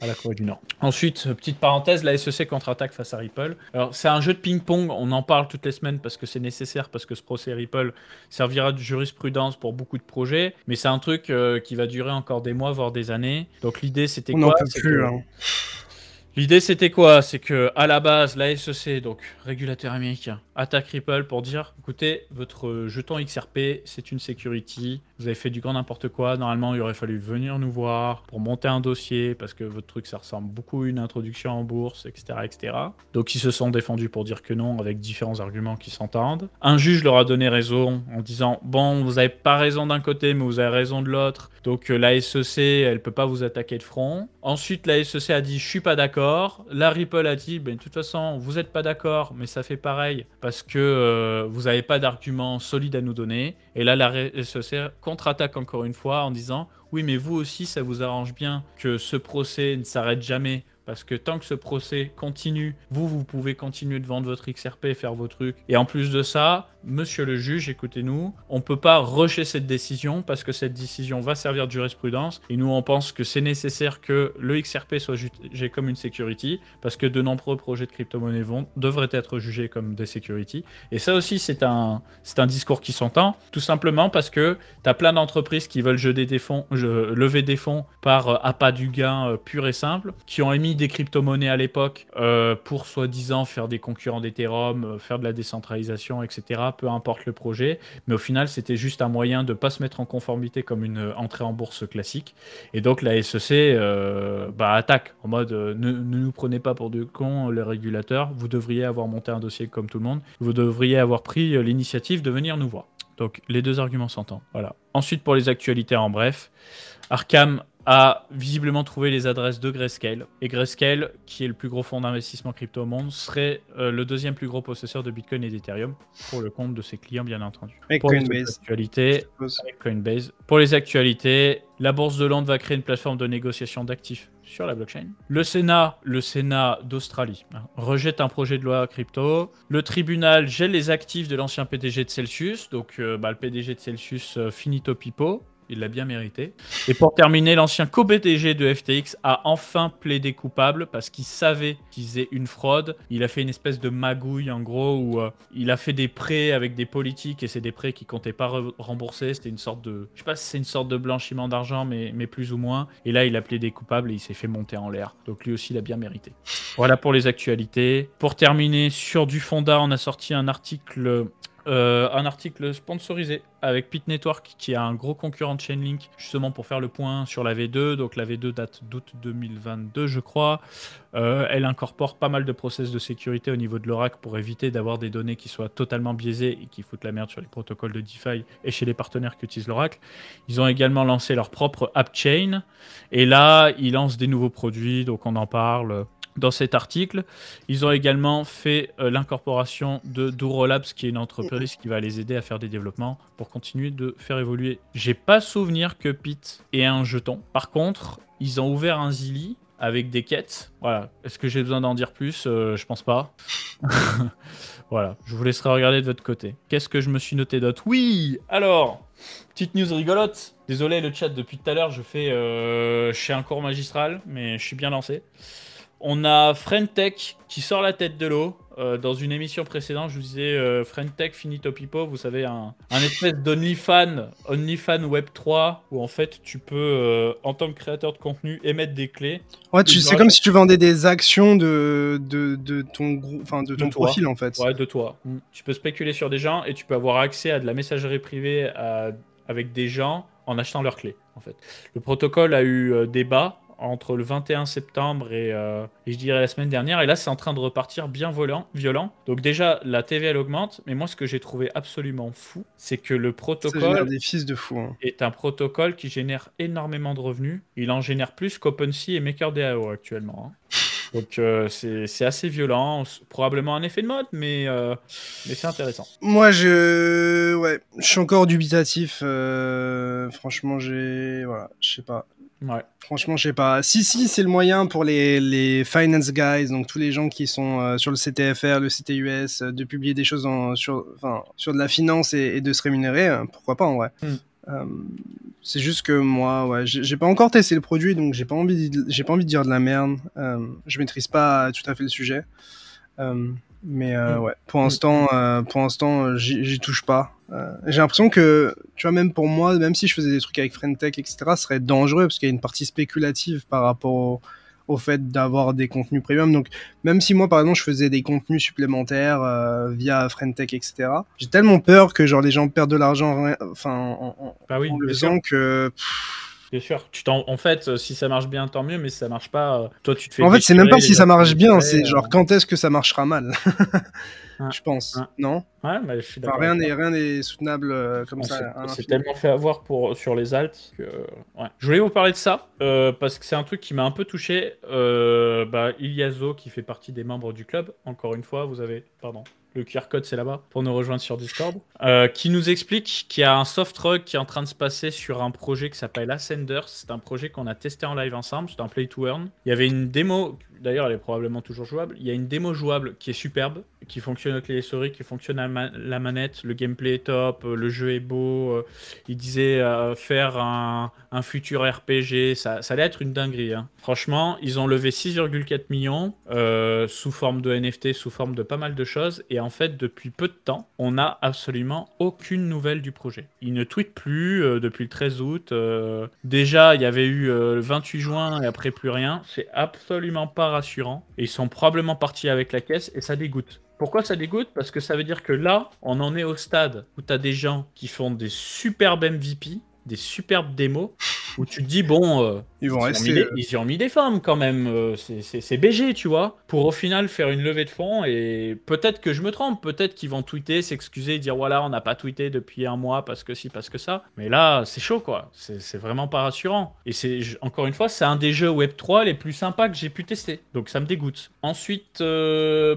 à la Corée du Nord. Ensuite, petite parenthèse, la SEC contre-attaque face à Ripple. Alors, c'est un jeu de ping-pong, on en parle toutes les semaines parce que c'est nécessaire, parce que ce procès Ripple servira de jurisprudence pour beaucoup de projets, mais c'est un truc euh, qui va durer encore des mois, voire des années. Donc, l'idée, c'était quoi hein. L'idée, c'était quoi C'est que à la base, la SEC, donc régulateur américain, attaque Ripple pour dire écoutez, votre jeton XRP, c'est une security, vous avez fait du grand n'importe quoi, normalement il aurait fallu venir nous voir pour monter un dossier parce que votre truc ça ressemble beaucoup à une introduction en bourse, etc. etc. Donc ils se sont défendus pour dire que non avec différents arguments qui s'entendent. Un juge leur a donné raison en disant bon, vous n'avez pas raison d'un côté, mais vous avez raison de l'autre, donc euh, la SEC elle peut pas vous attaquer de front. Ensuite, la SEC a dit je suis pas d'accord. La Ripple a dit ben, de toute façon, vous n'êtes pas d'accord, mais ça fait pareil parce que euh, vous n'avez pas d'argument solide à nous donner. Et là, la e contre-attaque encore une fois en disant Oui, mais vous aussi, ça vous arrange bien que ce procès ne s'arrête jamais. Parce que tant que ce procès continue, vous, vous pouvez continuer de vendre votre XRP, faire vos trucs. Et en plus de ça, Monsieur le juge, écoutez-nous, on ne peut pas rusher cette décision parce que cette décision va servir de jurisprudence. Et nous, on pense que c'est nécessaire que le XRP soit jugé comme une security parce que de nombreux projets de crypto-monnaie vont, devraient être jugés comme des security. Et ça aussi, c'est un, c'est un discours qui s'entend, tout simplement parce que tu as plein d'entreprises qui veulent des lever des fonds par euh, appât du gain euh, pur et simple, qui ont émis des crypto-monnaies à l'époque euh, pour soi-disant faire des concurrents d'Ethereum, faire de la décentralisation, etc peu importe le projet. Mais au final, c'était juste un moyen de ne pas se mettre en conformité comme une euh, entrée en bourse classique. Et donc la SEC euh, bah, attaque en mode euh, ne, nous prenez pas pour de cons les régulateurs, vous devriez avoir monté un dossier comme tout le monde, vous devriez avoir pris l'initiative de venir nous voir. Donc les deux arguments s'entendent. Voilà. Ensuite pour les actualités en bref, Arkham a visiblement trouvé les adresses de Grayscale. Et Grayscale, qui est le plus gros fonds d'investissement crypto au monde, serait euh, le deuxième plus gros possesseur de Bitcoin et d'Ethereum, pour le compte de ses clients, bien entendu. Avec pour Les actualités, Coinbase. Pour les actualités, la Bourse de Londres va créer une plateforme de négociation d'actifs sur la blockchain. Le Sénat, le Sénat d'Australie, hein, rejette un projet de loi crypto. Le tribunal gèle les actifs de l'ancien PDG de Celsius, donc euh, bah, le PDG de Celsius euh, finit au pipo. Il l'a bien mérité. Et pour terminer, l'ancien co-BTG de FTX a enfin plaidé coupable parce qu'il savait qu'il faisait une fraude. Il a fait une espèce de magouille en gros où euh, il a fait des prêts avec des politiques et c'est des prêts qui comptaient pas rembourser. C'était une sorte de, je sais pas si c'est une sorte de blanchiment d'argent, mais, mais plus ou moins. Et là, il a plaidé coupable et il s'est fait monter en l'air. Donc lui aussi, il a bien mérité. Voilà pour les actualités. Pour terminer, sur du Fonda, on a sorti un article euh, un article sponsorisé avec Pit Network, qui est un gros concurrent de Chainlink, justement pour faire le point sur la V2. Donc la V2 date d'août 2022, je crois. Euh, elle incorpore pas mal de process de sécurité au niveau de l'oracle pour éviter d'avoir des données qui soient totalement biaisées et qui foutent la merde sur les protocoles de DeFi et chez les partenaires qui utilisent l'oracle. Ils ont également lancé leur propre app chain. Et là, ils lancent des nouveaux produits, donc on en parle dans cet article. Ils ont également fait euh, l'incorporation de Douro Labs, qui est une entreprise qui va les aider à faire des développements pour continuer de faire évoluer. J'ai pas souvenir que Pete ait un jeton. Par contre, ils ont ouvert un Zili avec des quêtes. Voilà. Est-ce que j'ai besoin d'en dire plus euh, Je pense pas. [laughs] voilà. Je vous laisserai regarder de votre côté. Qu'est-ce que je me suis noté d'autre Oui Alors, petite news rigolote. Désolé, le chat, depuis tout à l'heure, je fais. Euh, je un cours magistral, mais je suis bien lancé. On a Frentech qui sort la tête de l'eau. Euh, dans une émission précédente, je vous disais euh, Frentech Finito Pipo, vous savez, un, un espèce d'OnlyFan, OnlyFan Web 3, où en fait tu peux, euh, en tant que créateur de contenu, émettre des clés. Ouais, tu, c'est comme si tu vendais des actions de, de, ton, enfin, de ton profil en fait. Ouais, de toi. Mm. Tu peux spéculer sur des gens et tu peux avoir accès à de la messagerie privée avec des gens en achetant leurs clés en fait. Le protocole a eu débat entre le 21 septembre euh, et, je dirais la semaine dernière. Et là, c'est en train de repartir bien volant, violent. Donc déjà, la TV, elle augmente. Mais moi, ce que j'ai trouvé absolument fou, c'est que le protocole des de fou, hein. est un protocole qui génère énormément de revenus. Il en génère plus qu'OpenSea et MakerDAO actuellement. Hein. Donc euh, c'est assez violent, probablement un effet de mode, mais, euh, mais c'est intéressant. Moi, je, ouais, je suis encore dubitatif. franchement, j'ai, voilà, je sais pas, Franchement, je sais pas. Si, si, c'est le moyen pour les, finance guys, donc tous les gens qui sont euh, sur le CTFR, le CTUS, euh, de publier des choses en, sur, sur de la finance et, de se rémunérer, euh, pourquoi pas en vrai. Hmm. c'est juste que moi, ouais, j'ai pas encore testé le produit, donc j'ai pas envie, j'ai pas envie de dire de la merde. je maîtrise pas tout à fait le sujet. Mais euh, mm. ouais, pour l'instant, mm. euh, pour l'instant, euh, j'y touche pas. j'ai l'impression que, tu vois, même pour moi, même si je faisais des trucs avec Frentech, etc., ce serait dangereux parce qu'il y a une partie spéculative par rapport au, fait d'avoir des contenus premium. Donc, même si moi, par exemple, je faisais des contenus supplémentaires via Frentech, etc., j'ai tellement peur que genre les gens perdent de l'argent, enfin, en, bah le faisant que. Bien sûr. Tu t'en... En fait, euh, si ça marche bien, tant mieux, mais si ça marche pas, euh, toi, tu te fais. En fait, c'est même pas si ça marche bien, c'est genre euh. quand est-ce que ça marchera mal. [laughs] je pense, non bah, rien n'est soutenable comme ça. C'est hein, tellement fait avoir pour sur les Altes que Je voulais vous parler de ça parce que c'est un truc qui m'a un peu touché. Euh, bah, Iliazo qui fait partie des membres du club. Encore une fois, vous avez pardon le QR code c'est là-bas, pour nous rejoindre sur Discord, euh, qui nous explique qu'il y a un soft rug qui est en train de se passer sur un projet qui s'appelle Ascender. C'est un projet qu'on a testé en live ensemble, c'est un play to earn. Il y avait une démo D'ailleurs, elle est probablement toujours jouable. Il y a une démo jouable qui est superbe, qui fonctionne avec les souris, qui fonctionne à la manette. Le gameplay est top, euh, le jeu est beau. Euh, il disait euh, faire un, futur RPG, ça, ça, allait être une dinguerie. Hein. Franchement, ils ont levé 6,4 millions sous forme de NFT, sous forme de pas mal de choses. Et en fait, depuis peu de temps, on n'a absolument aucune nouvelle du projet. Ils ne tweetent plus depuis le 13 août. déjà, il y avait eu le 28 juin et après plus rien. C'est absolument pas rassurant. Et ils sont probablement partis avec la caisse et ça dégoûte. Pourquoi ça dégoûte Parce que ça veut dire que là, on en est au stade où tu as des gens qui font des superbes MVP, des superbes démos où tu te dis, bon, euh, ils, vont ont euh. y ont mis des femmes quand même, euh, c'est BG, tu vois, pour au final faire une levée de fonds et peut-être que je me trompe, peut-être qu'ils vont tweeter, s'excuser, dire, voilà, on n'a pas tweeté depuis un mois parce que si, parce que ça. Mais là, c'est chaud, quoi, c'est vraiment pas rassurant. Et c'est, encore une fois, c'est un des jeux Web3 les plus sympas que j'ai pu tester, donc ça me dégoûte. Ensuite,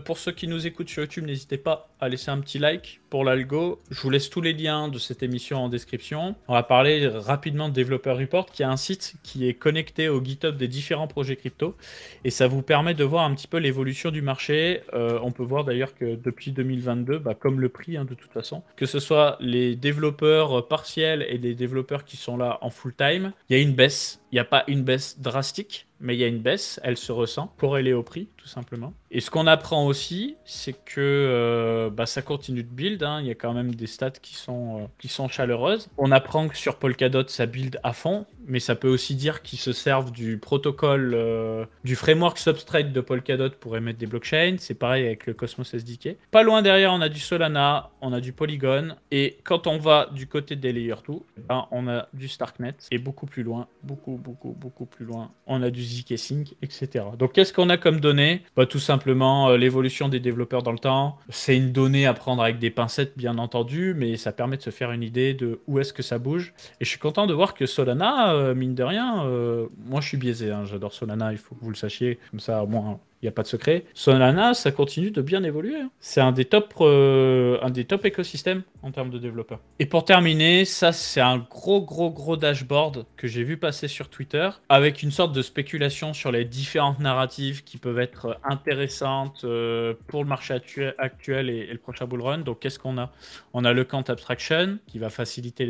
pour ceux qui nous écoutent sur YouTube, n'hésitez pas à laisser un petit like pour l'algo. Je vous laisse tous les liens de cette émission en description. On va parler rapidement de Developer Report, qui est un site qui est connecté au GitHub des différents projets crypto. Et ça vous permet de voir un petit peu l'évolution du marché. Euh, on peut voir d'ailleurs que depuis 2022, bah, comme le prix hein, de toute façon, que ce soit les développeurs partiels et les développeurs qui sont là en full time, il y a une baisse. Il n'y a pas une baisse drastique, mais il y a une baisse, elle se ressent, corrélée au prix, tout simplement. Et ce qu'on apprend aussi, c'est que euh, bah, ça continue de build, hein. il y a quand même des stats qui sont, euh, qui sont chaleureuses. On apprend que sur Polkadot, ça build à fond, mais ça peut aussi dire qu'ils se servent du protocole, euh, du framework Substrate de Polkadot pour émettre des blockchains. C'est pareil avec le Cosmos SDK. Pas loin derrière, on a du Solana, on a du Polygon. Et quand on va du côté des Layer 2, ben, on a du Starknet. Et beaucoup plus loin, beaucoup, beaucoup, beaucoup plus loin, on a du ZK Sync, etc. Donc qu'est-ce qu'on a comme données bah, Tout simplement euh, l'évolution des développeurs dans le temps. C'est une donnée à prendre avec des pincettes, bien entendu, mais ça permet de se faire une idée de où est-ce que ça bouge. Et je suis content de voir que Solana euh, euh, mine de rien, euh, moi je suis biaisé, hein. j'adore Solana, il faut que vous le sachiez. Comme ça, au moins, il n'y a pas de secret. Solana, ça continue de bien évoluer. Hein. C'est un des top, euh, un des top écosystèmes en termes de développeurs. Et pour terminer, ça c'est un gros gros gros dashboard que j'ai vu passer sur Twitter avec une sorte de spéculation sur les différentes narratives qui peuvent être intéressantes euh, pour le marché actuel et, le prochain bull run. Donc qu'est-ce qu'on a On a le camp Abstraction qui va faciliter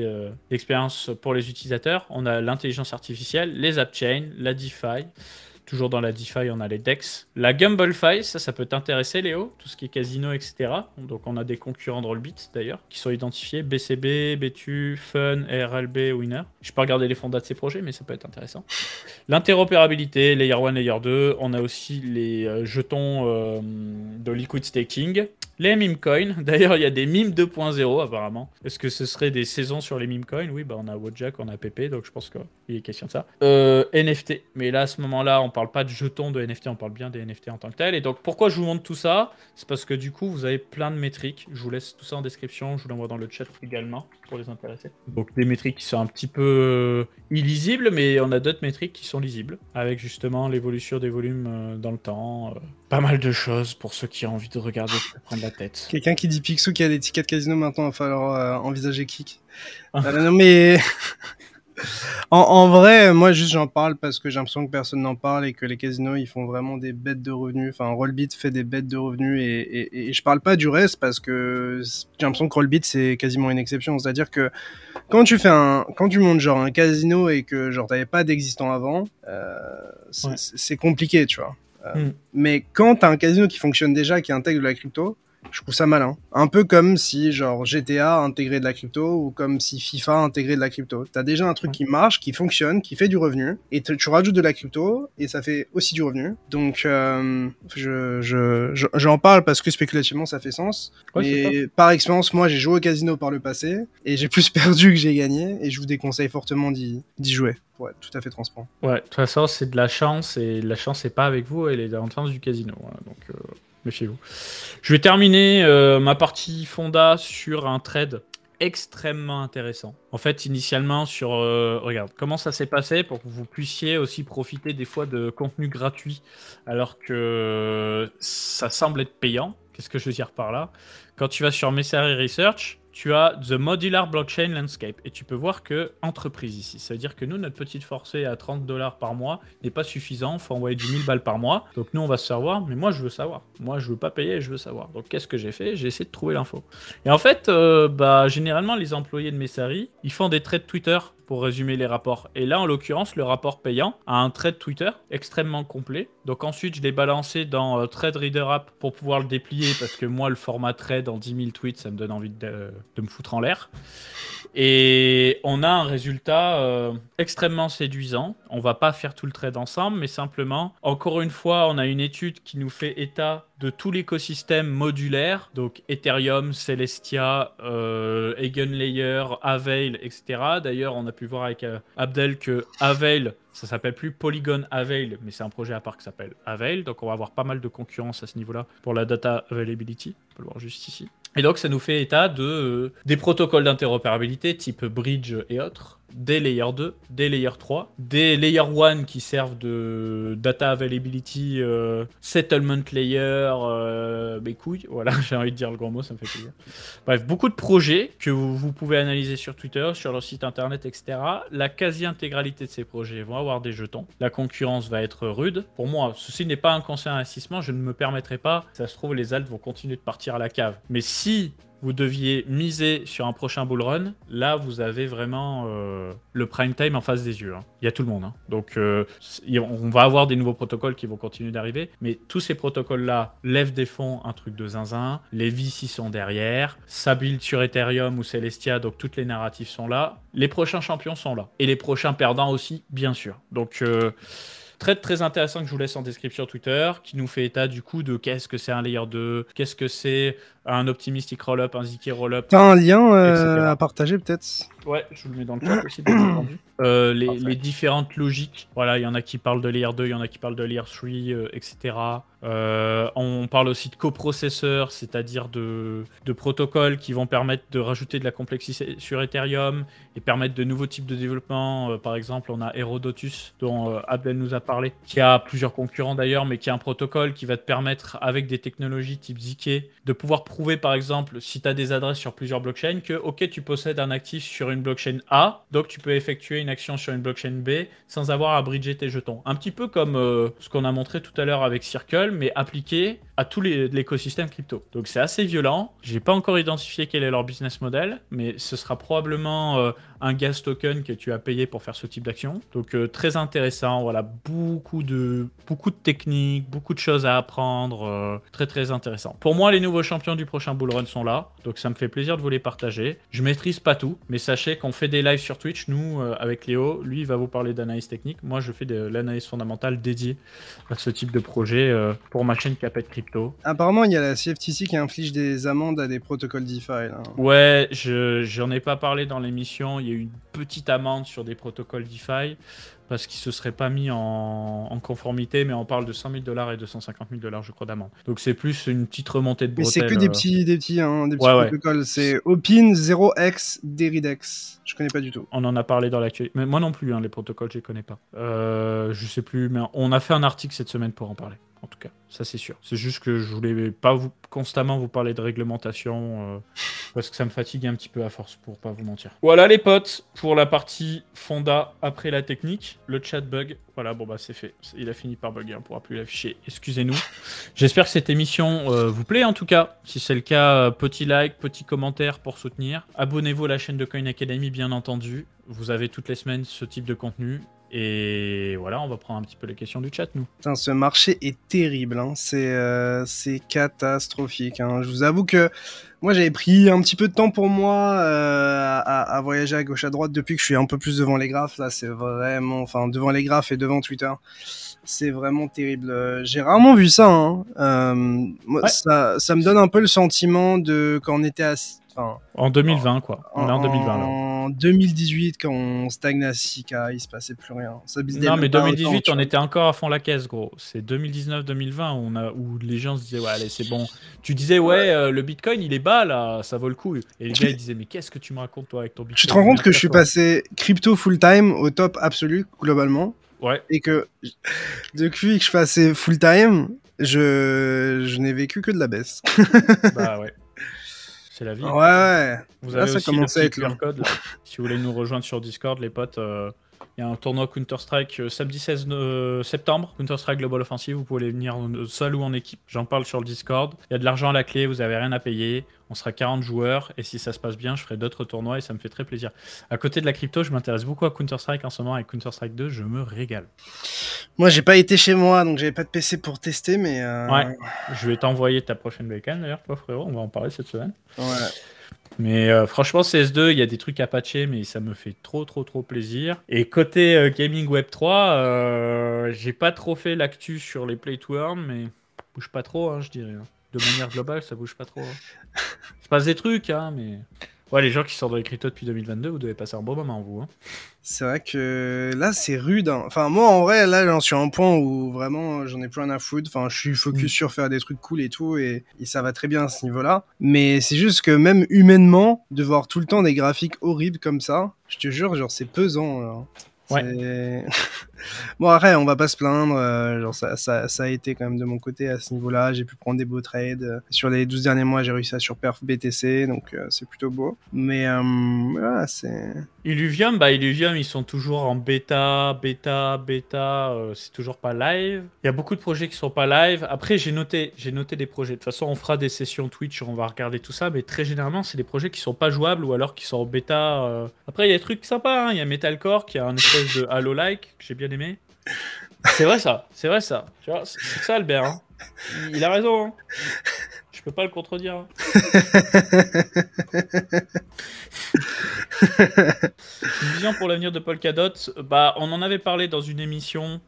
l'expérience pour les utilisateurs. On a l'intelligence artificielle, les app chains, la DeFi toujours dans la DeFi, on a les DEX. La GumbleFi, ça, ça peut t'intéresser, Léo, tout ce qui est casino, etc. Donc, on a des concurrents de Rollbit, d'ailleurs, qui sont identifiés BCB, BTU, Fun, RLB, Winner. Je pas regarder les fondats de ces projets, mais ça peut être intéressant. L'interopérabilité, Layer 1, Layer 2. On a aussi les euh, jetons euh, de liquid staking les meme coins. [laughs] D'ailleurs, il y a des mimes 2.0 apparemment. Est-ce que ce serait des saisons sur les meme coins Oui, bah on a Wojak, on a PP, donc je pense qu'il est question de ça. Euh, NFT. Mais là, à ce moment-là, on parle pas de jetons de NFT, on parle bien des NFT en tant que tel. Et donc, pourquoi je vous montre tout ça C'est parce que du coup, vous avez plein de métriques. Je vous laisse tout ça en description, je vous l'envoie dans le chat également pour les intéresser. Donc des métriques qui sont un petit peu euh, illisibles, mais on a d'autres métriques qui sont lisibles, avec justement l'évolution des volumes euh, dans le temps, euh, pas mal de choses pour ceux qui ont envie de regarder, de prendre la tête. Quelqu'un qui dit Pixou qui a des tickets de casino maintenant, il va falloir envisager Kik. [laughs] non mais... En, vrai, moi, juste j'en parle parce que j'ai l'impression que personne n'en parle et que les casinos, ils font vraiment des bêtes de revenus. Enfin, Rollbit fait des bêtes de revenus et, et, et je parle pas du reste parce que j'ai l'impression que Rollbit, c'est quasiment une exception. C'est-à-dire que quand tu fais un, quand tu montes genre un casino et que genre t'avais pas d'existant avant, euh, c'est compliqué, tu vois. Euh, mm. Mais quand t'as un casino qui fonctionne déjà, qui intègre de la crypto, je trouve ça malin. Un peu comme si, genre, GTA intégrait de la crypto ou comme si FIFA intégrait de la crypto. T'as déjà un truc qui marche, qui fonctionne, qui fait du revenu et tu rajoutes de la crypto et ça fait aussi du revenu. Donc, euh, j'en parle parce que spéculativement ça fait sens. Et par expérience, moi j'ai joué au casino par le passé et j'ai plus [laughs] perdu que j'ai gagné et je vous déconseille fortement d'y jouer. Ouais, tout à fait transparent. Ouais, de toute façon, c'est de la chance et la chance, n'est pas avec vous, elle est dans le sens du casino. Hein. donc. Euh, chez vous Je vais terminer euh, ma partie Fonda sur un trade extrêmement intéressant. En fait, initialement, sur. Euh, regarde, comment ça s'est passé pour que vous puissiez aussi profiter des fois de contenu gratuit alors que ça semble être payant. Qu'est-ce que je veux dire par là Quand tu vas sur Messari Research, tu as The Modular Blockchain Landscape et tu peux voir que entreprise ici. Ça veut dire que nous, notre petite forcée à 30 dollars par mois n'est pas suffisant. faut envoyer 10 000 balles par mois. Donc nous, on va se savoir, mais moi, je veux savoir. Moi, je veux pas payer, je veux savoir. Donc qu'est-ce que j'ai fait J'ai essayé de trouver l'info. Et en fait, euh, bah, généralement, les employés de Messari, ils font des traits de Twitter pour résumer les rapports. Et là, en l'occurrence, le rapport payant a un trade Twitter extrêmement complet. Donc ensuite, je l'ai balancé dans euh, Trade Reader App pour pouvoir le déplier parce que moi, le format trade en 10 000 tweets, ça me donne envie de, euh, de me foutre en l'air. Et on a un résultat euh, extrêmement séduisant. On va pas faire tout le trade ensemble, mais simplement, encore une fois, on a une étude qui nous fait état de tout l'écosystème modulaire, donc Ethereum, Celestia, euh, Eigenlayer, Avail, etc. D'ailleurs, on a pu voir avec euh, Abdel que Avail, ça s'appelle plus Polygon Avail, mais c'est un projet à part qui s'appelle Avail, donc on va avoir pas mal de concurrence à ce niveau-là pour la data availability. On peut le voir juste ici. Et donc, ça nous fait état de, euh, des protocoles d'interopérabilité type bridge et autres des layers 2, des layers 3, des layers 1 qui servent de data availability, euh, settlement layer, euh, mes couilles, voilà, [laughs] j'ai envie de dire le grand mot, ça me fait plaisir. Bref, beaucoup de projets que vous, pouvez analyser sur Twitter, sur leur site internet, etc. La quasi-intégralité de ces projets vont avoir des jetons. La concurrence va être rude. Pour moi, ceci n'est pas un conseil d'investissement, je ne me permettrai pas, ça se trouve, les altes vont continuer de partir à la cave. Mais si vous deviez miser sur un prochain bull run, là vous avez vraiment euh, le prime time en face des yeux. Hein. Il y a tout le monde. Hein. Donc euh, on va avoir des nouveaux protocoles qui vont continuer d'arriver, mais tous ces protocoles-là lèvent des fonds, un truc de zinzin. Les VC sont derrière, ça build sur Ethereum ou Celestia, donc toutes les narratives sont là. Les prochains champions sont là. Et les prochains perdants aussi, bien sûr. Donc... Euh, très très intéressant que je vous laisse en description Twitter, qui nous fait état du coup de qu'est-ce que c'est un layer 2, qu'est-ce que c'est un optimistic roll-up, un zk roll-up. T'as un lien euh, à partager peut-être Ouais, je vous le mets dans le chat aussi. [coughs] Euh, les, les, différentes logiques. Voilà, il y en a qui parlent de l'IR2, il y en a qui parlent de l'IR3, euh, etc. Euh, on parle aussi de coprocesseurs, c'est-à-dire de, de, protocoles qui vont permettre de rajouter de la complexité sur Ethereum et permettre de nouveaux types de développement. par exemple, on a Herodotus, dont Abdel nous a parlé, qui a plusieurs concurrents d'ailleurs, mais qui a un protocole qui va te permettre, avec des technologies type ZK, de pouvoir prouver, par exemple, si tu as des adresses sur plusieurs blockchains, que, ok, tu possèdes un actif sur une blockchain A, donc tu peux effectuer une action sur une blockchain B sans avoir à bridger tes jetons. Un petit peu comme euh, ce qu'on a montré tout à l'heure avec Circle, mais appliqué à tout l'écosystème crypto. Donc c'est assez violent. J'ai pas encore identifié quel est leur business model, mais ce sera probablement euh, un gas token que tu as payé pour faire ce type d'action. Donc euh, très intéressant. Voilà, beaucoup de beaucoup de techniques, beaucoup de choses à apprendre. Euh, très très intéressant. Pour moi, les nouveaux champions du prochain bull run sont là, donc ça me fait plaisir de vous les partager. Je maîtrise pas tout, mais sachez qu'on fait des lives sur Twitch. Nous, avec Léo, lui il va vous parler d'analyse technique. Moi, je fais de l'analyse fondamentale dédiée à ce type de projet pour ma chaîne Capet Crypto. Apparemment, il y a la CFTC qui inflige des amendes à des protocoles DeFi. Ouais, j'en ai pas parlé dans l'émission. Il y a eu une petite amende sur des protocoles DeFi parce qu'ils se seraient pas mis en, conformité, mais on parle de 100 000 dollars et 250 000 dollars, je crois, d'amende. Donc c'est plus une petite remontée de bretelles. Mais c'est que des euh. petits, des petits, hein, protocoles. C'est Opin, 0x, Deridex. Je connais pas du tout. On en a parlé dans l'actualité. Mais moi non plus, hein, les protocoles, je les connais pas. Euh, je sais plus, mais on a fait un article cette semaine pour en parler en tout cas. Ça, c'est sûr. C'est juste que je voulais pas vous, constamment vous parler de réglementation euh, parce que ça me fatigue un petit peu à force pour pas vous mentir. Voilà, les potes, pour la partie Fonda après la technique. Le chat bug. Voilà, bon, bah, c'est fait. Il a fini par bugger. On pourra plus l'afficher. Excusez-nous. J'espère que cette émission euh, vous plaît en tout cas. Si c'est le cas, euh, petit like, petit commentaire pour soutenir. Abonnez-vous à la chaîne de Coin Academy, bien entendu. Vous avez toutes les semaines ce type de contenu. Et voilà, on va prendre un petit peu les questions du chat, nous. ce marché est terrible, hein. euh, c'est catastrophique. Hein. Je vous avoue que moi j'avais pris un petit peu de temps pour moi euh, à, voyager à gauche à droite depuis que je suis un peu plus devant les graphes. Là, c'est vraiment, enfin devant les graphes et devant Twitter, c'est vraiment terrible. Euh, j'ai rarement vu hein. ça. ça. me donne un peu le sentiment de quand on était à en 2020, quoi. en 2020. En 2018, quand on stagne à 6K, il se passait plus rien. Ça non, mais 2018, on était encore à fond la caisse, gros. C'est 2019-2020 où, où les gens se disaient, ouais, allez, c'est bon. Tu disais, ouais, euh, le bitcoin, il est bas, là, ça vaut le coup. Et les gars, ils disaient, mais qu'est-ce que tu me racontes, toi, avec ton bitcoin Tu te rends compte que je suis passé crypto full-time au top absolu, globalement Ouais. Et que [laughs] depuis que je passais full-time, je, je n'ai vécu que de la baisse. bah [laughs] ouais. C'est la vie. Ouais. Vous avez là, ça aussi à être Code, si vous voulez nous rejoindre sur Discord, les potes. Euh, il y a un tournoi Counter-Strike euh, samedi 16 euh, septembre, Counter-Strike Global Offensive. Vous pouvez venir seul ou en équipe. J'en parle sur le Discord. Il y a de l'argent à la clé, vous n'avez rien à payer. On sera 40 joueurs et si ça se passe bien, je ferai d'autres tournois et ça me fait très plaisir. À côté de la crypto, je m'intéresse beaucoup à Counter-Strike en ce moment. Avec Counter-Strike 2, je me régale. Moi, j'ai pas été chez moi donc j'avais pas de PC pour tester, mais. Euh, ouais, je vais t'envoyer ta prochaine bacon d'ailleurs, toi frérot. On va en parler cette semaine. Ouais. Mais euh, franchement, CS2, il y a des trucs à patcher, mais ça me fait trop, trop, trop plaisir. Et côté euh, Gaming Web 3, euh, j'ai pas trop fait l'actu sur les Play to Earn, mais ça bouge pas trop, hein, je dirais. Hein. De manière globale, ça bouge pas trop. Hein. [laughs] Il passe des trucs, mais. Ouais, les gens qui sortent de les crypto depuis 2022, vous devez passer un bon moment, en vous. Hein. C'est vrai que là, c'est rude. Hein. Enfin, moi, en vrai, là, j'en suis à un point où vraiment, j'en ai plus rien à foutre. Enfin, je suis focus mm. sur faire des trucs cool et tout, et, ça va très bien à ce niveau-là. Mais c'est juste que même humainement, de voir tout le temps des graphiques horribles comme ça, je te jure, genre, c'est pesant. Hein. Ouais. [laughs] bon, après, on va pas se plaindre. Euh, genre, ça, ça, a été quand même de mon côté à ce niveau-là. J'ai pu prendre des beaux trades. Sur les 12 derniers mois, j'ai réussi à surperf BTC, donc euh, c'est plutôt beau. Mais euh, c'est. Illuvium, bah, Illuvium, ils sont toujours en bêta, bêta, bêta. c'est toujours pas live. Il y a beaucoup de projets qui sont pas live. Après, j'ai noté, j'ai noté des projets. De toute façon, on fera des sessions Twitch, on va regarder tout ça, mais très généralement, c'est des projets qui sont pas jouables ou alors qui sont en bêta. Après, il y a des trucs sympas. Hein. Il y a Metalcore qui a un espèce de Halo-like que j'ai bien [laughs] C'est vrai ça, c'est vrai ça. Tu c'est ça Albert. Hein. Il, a raison. Hein. Je peux pas le contredire. Hein. [laughs] Une vision pour l'avenir de Paul Polkadot, bah, on en avait parlé dans une émission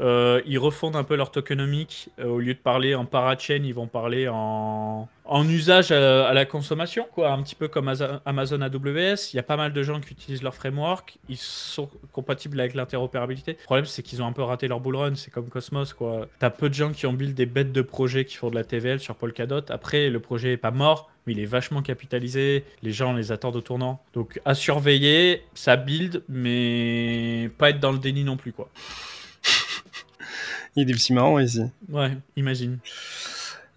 euh, ils refondent un peu leur tokenomique. Euh, au lieu de parler en parachain, ils vont parler en, usage à, la consommation, quoi. Un petit peu comme Amazon AWS. Il y a pas mal de gens qui utilisent leur framework. Ils sont compatibles avec l'interopérabilité. Le problème, c'est qu'ils ont un peu raté leur bull run. C'est comme Cosmos, quoi. T'as peu de gens qui ont build des bêtes de projets qui font de la TVL sur Polkadot. Après, le projet est pas mort mais il est vachement capitalisé. Les gens les attendent au tournant. Donc à surveiller, ça build, mais pas être dans le déni non plus, quoi. Il y a des petits ici. Ouais, imagine.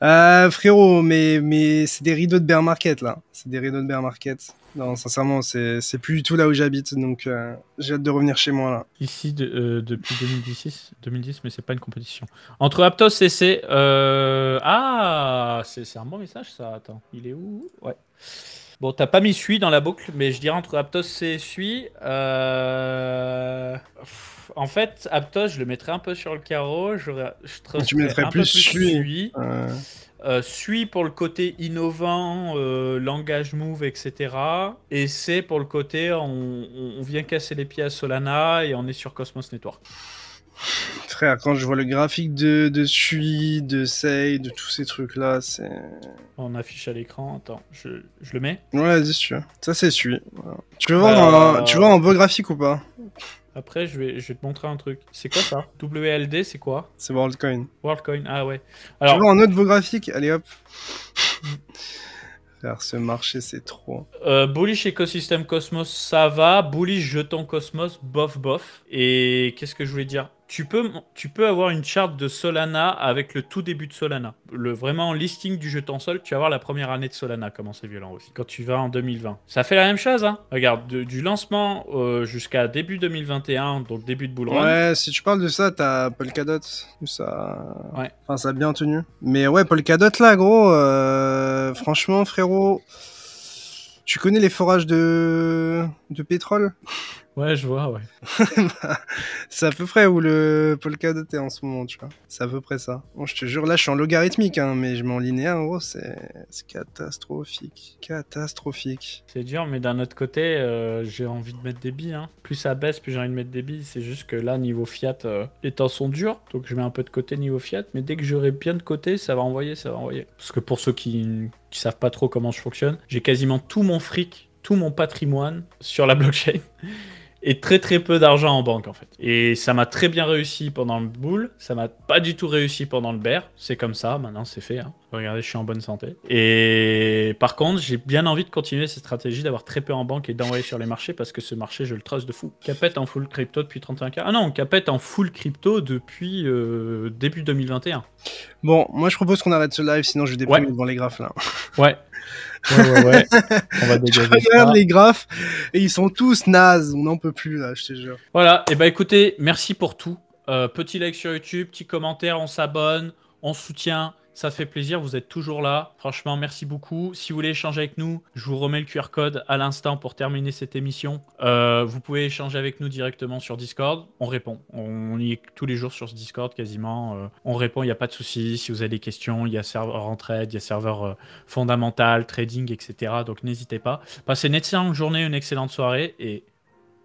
Euh, frérot, mais, mais c'est des rideaux de bear market là. C'est des rideaux de bear market. Non, sincèrement, c'est plus du tout là où j'habite, donc euh, j'ai hâte de revenir chez moi là. Ici, euh, depuis 2016, 2010, mais c'est pas une compétition. Entre Aptos et C. Euh, ah, c'est un bon message ça. Attends, il est où Ouais. Bon, t'as pas mis Sui dans la boucle, mais je dirais entre Aptos et Sui. Euh, en fait, Aptos, je le mettrais un peu sur le carreau. Je, je tu mettrais plus, Sui. Euh, Sui. pour le côté innovant, euh, langage move, etc. Et c'est pour le côté on, on, vient casser les pieds à Solana et on est sur Cosmos Network. Frère, quand je vois le graphique de, de Sui, de Sei, de tous ces trucs-là, c'est. On affiche à l'écran. Attends, je, le mets Ouais, vas-y, tu Ça, c'est Sui. Tu, veux bah, voir un, tu veux un beau graphique ou pas après, je vais, je te montrer un truc. C'est quoi ça WLD, c'est quoi C'est WorldCoin. WorldCoin, ah ouais. Alors... Tu veux voir un autre beau graphique Allez hop. [laughs] Faire ce marché, c'est trop. Euh, bullish écosystème Cosmos, ça va. Bullish jeton Cosmos, bof bof. Et qu'est-ce que je voulais dire tu peux, tu peux avoir une charte de Solana avec le tout début de Solana. Le, vraiment, listing du jeton sol, tu vas voir la première année de Solana, comment c'est violent aussi, quand tu vas en 2020. Ça fait la même chose, hein Regarde, du lancement euh, jusqu'à début 2021, donc début de run. Ouais, si tu parles de ça, t'as Polkadot, ça... Ouais. Enfin, ça a bien tenu. Mais ouais, Polkadot, là, gros, euh, franchement, frérot, tu connais les forages de, de pétrole Ouais, je vois, ouais. [laughs] c'est à peu près où le Polkadot est en ce moment, tu vois. C'est à peu près ça. Bon, je te jure, là, je suis en logarithmique, hein, mais je m'en linéaire, en gros, c'est catastrophique. Catastrophique. C'est dur, mais d'un autre côté, euh, j'ai envie de mettre des billes. Hein. Plus ça baisse, plus j'ai envie de mettre des billes. C'est juste que là, niveau fiat, euh, les temps sont durs, donc je mets un peu de côté niveau fiat, mais dès que j'aurai bien de côté, ça va envoyer, ça va envoyer. Parce que pour ceux qui, qui savent pas trop comment je fonctionne, j'ai quasiment tout mon fric, tout mon patrimoine sur la blockchain et très très peu d'argent en banque en fait. Et ça m'a très bien réussi pendant le bull, ça m'a pas du tout réussi pendant le bear, c'est comme ça, maintenant c'est fait. Hein. Regardez, je suis en bonne santé. Et par contre, j'ai bien envie de continuer cette stratégie d'avoir très peu en banque et d'envoyer sur les marchés parce que ce marché, je le trace de fou. Capette en full crypto depuis 31 ans. Ah non, Capette en full crypto depuis euh, début 2021. Bon, moi je propose qu'on arrête ce live, sinon je vais devant devant les graphes là. Ouais, [laughs] On va je regarde les graphes et ils sont tous nazes. On n'en peut plus, là, je te jure. Voilà. Et eh bah, ben, écoutez, merci pour tout. Euh, petit like sur YouTube, petit commentaire, on s'abonne, on soutient. Ça fait plaisir, vous êtes toujours là. Franchement, merci beaucoup. Si vous voulez échanger avec nous, je vous remets le QR code à l'instant pour terminer cette émission. Euh, vous pouvez échanger avec nous directement sur Discord. On répond. On y est tous les jours sur ce Discord quasiment. Euh, on répond, il n'y a pas de souci. Si vous avez des questions, il y a serveur trade, il y a serveur euh, fondamental, trading, etc. Donc n'hésitez pas. Passez une excellente journée, une excellente soirée et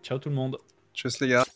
ciao tout le monde. Tchuss les gars.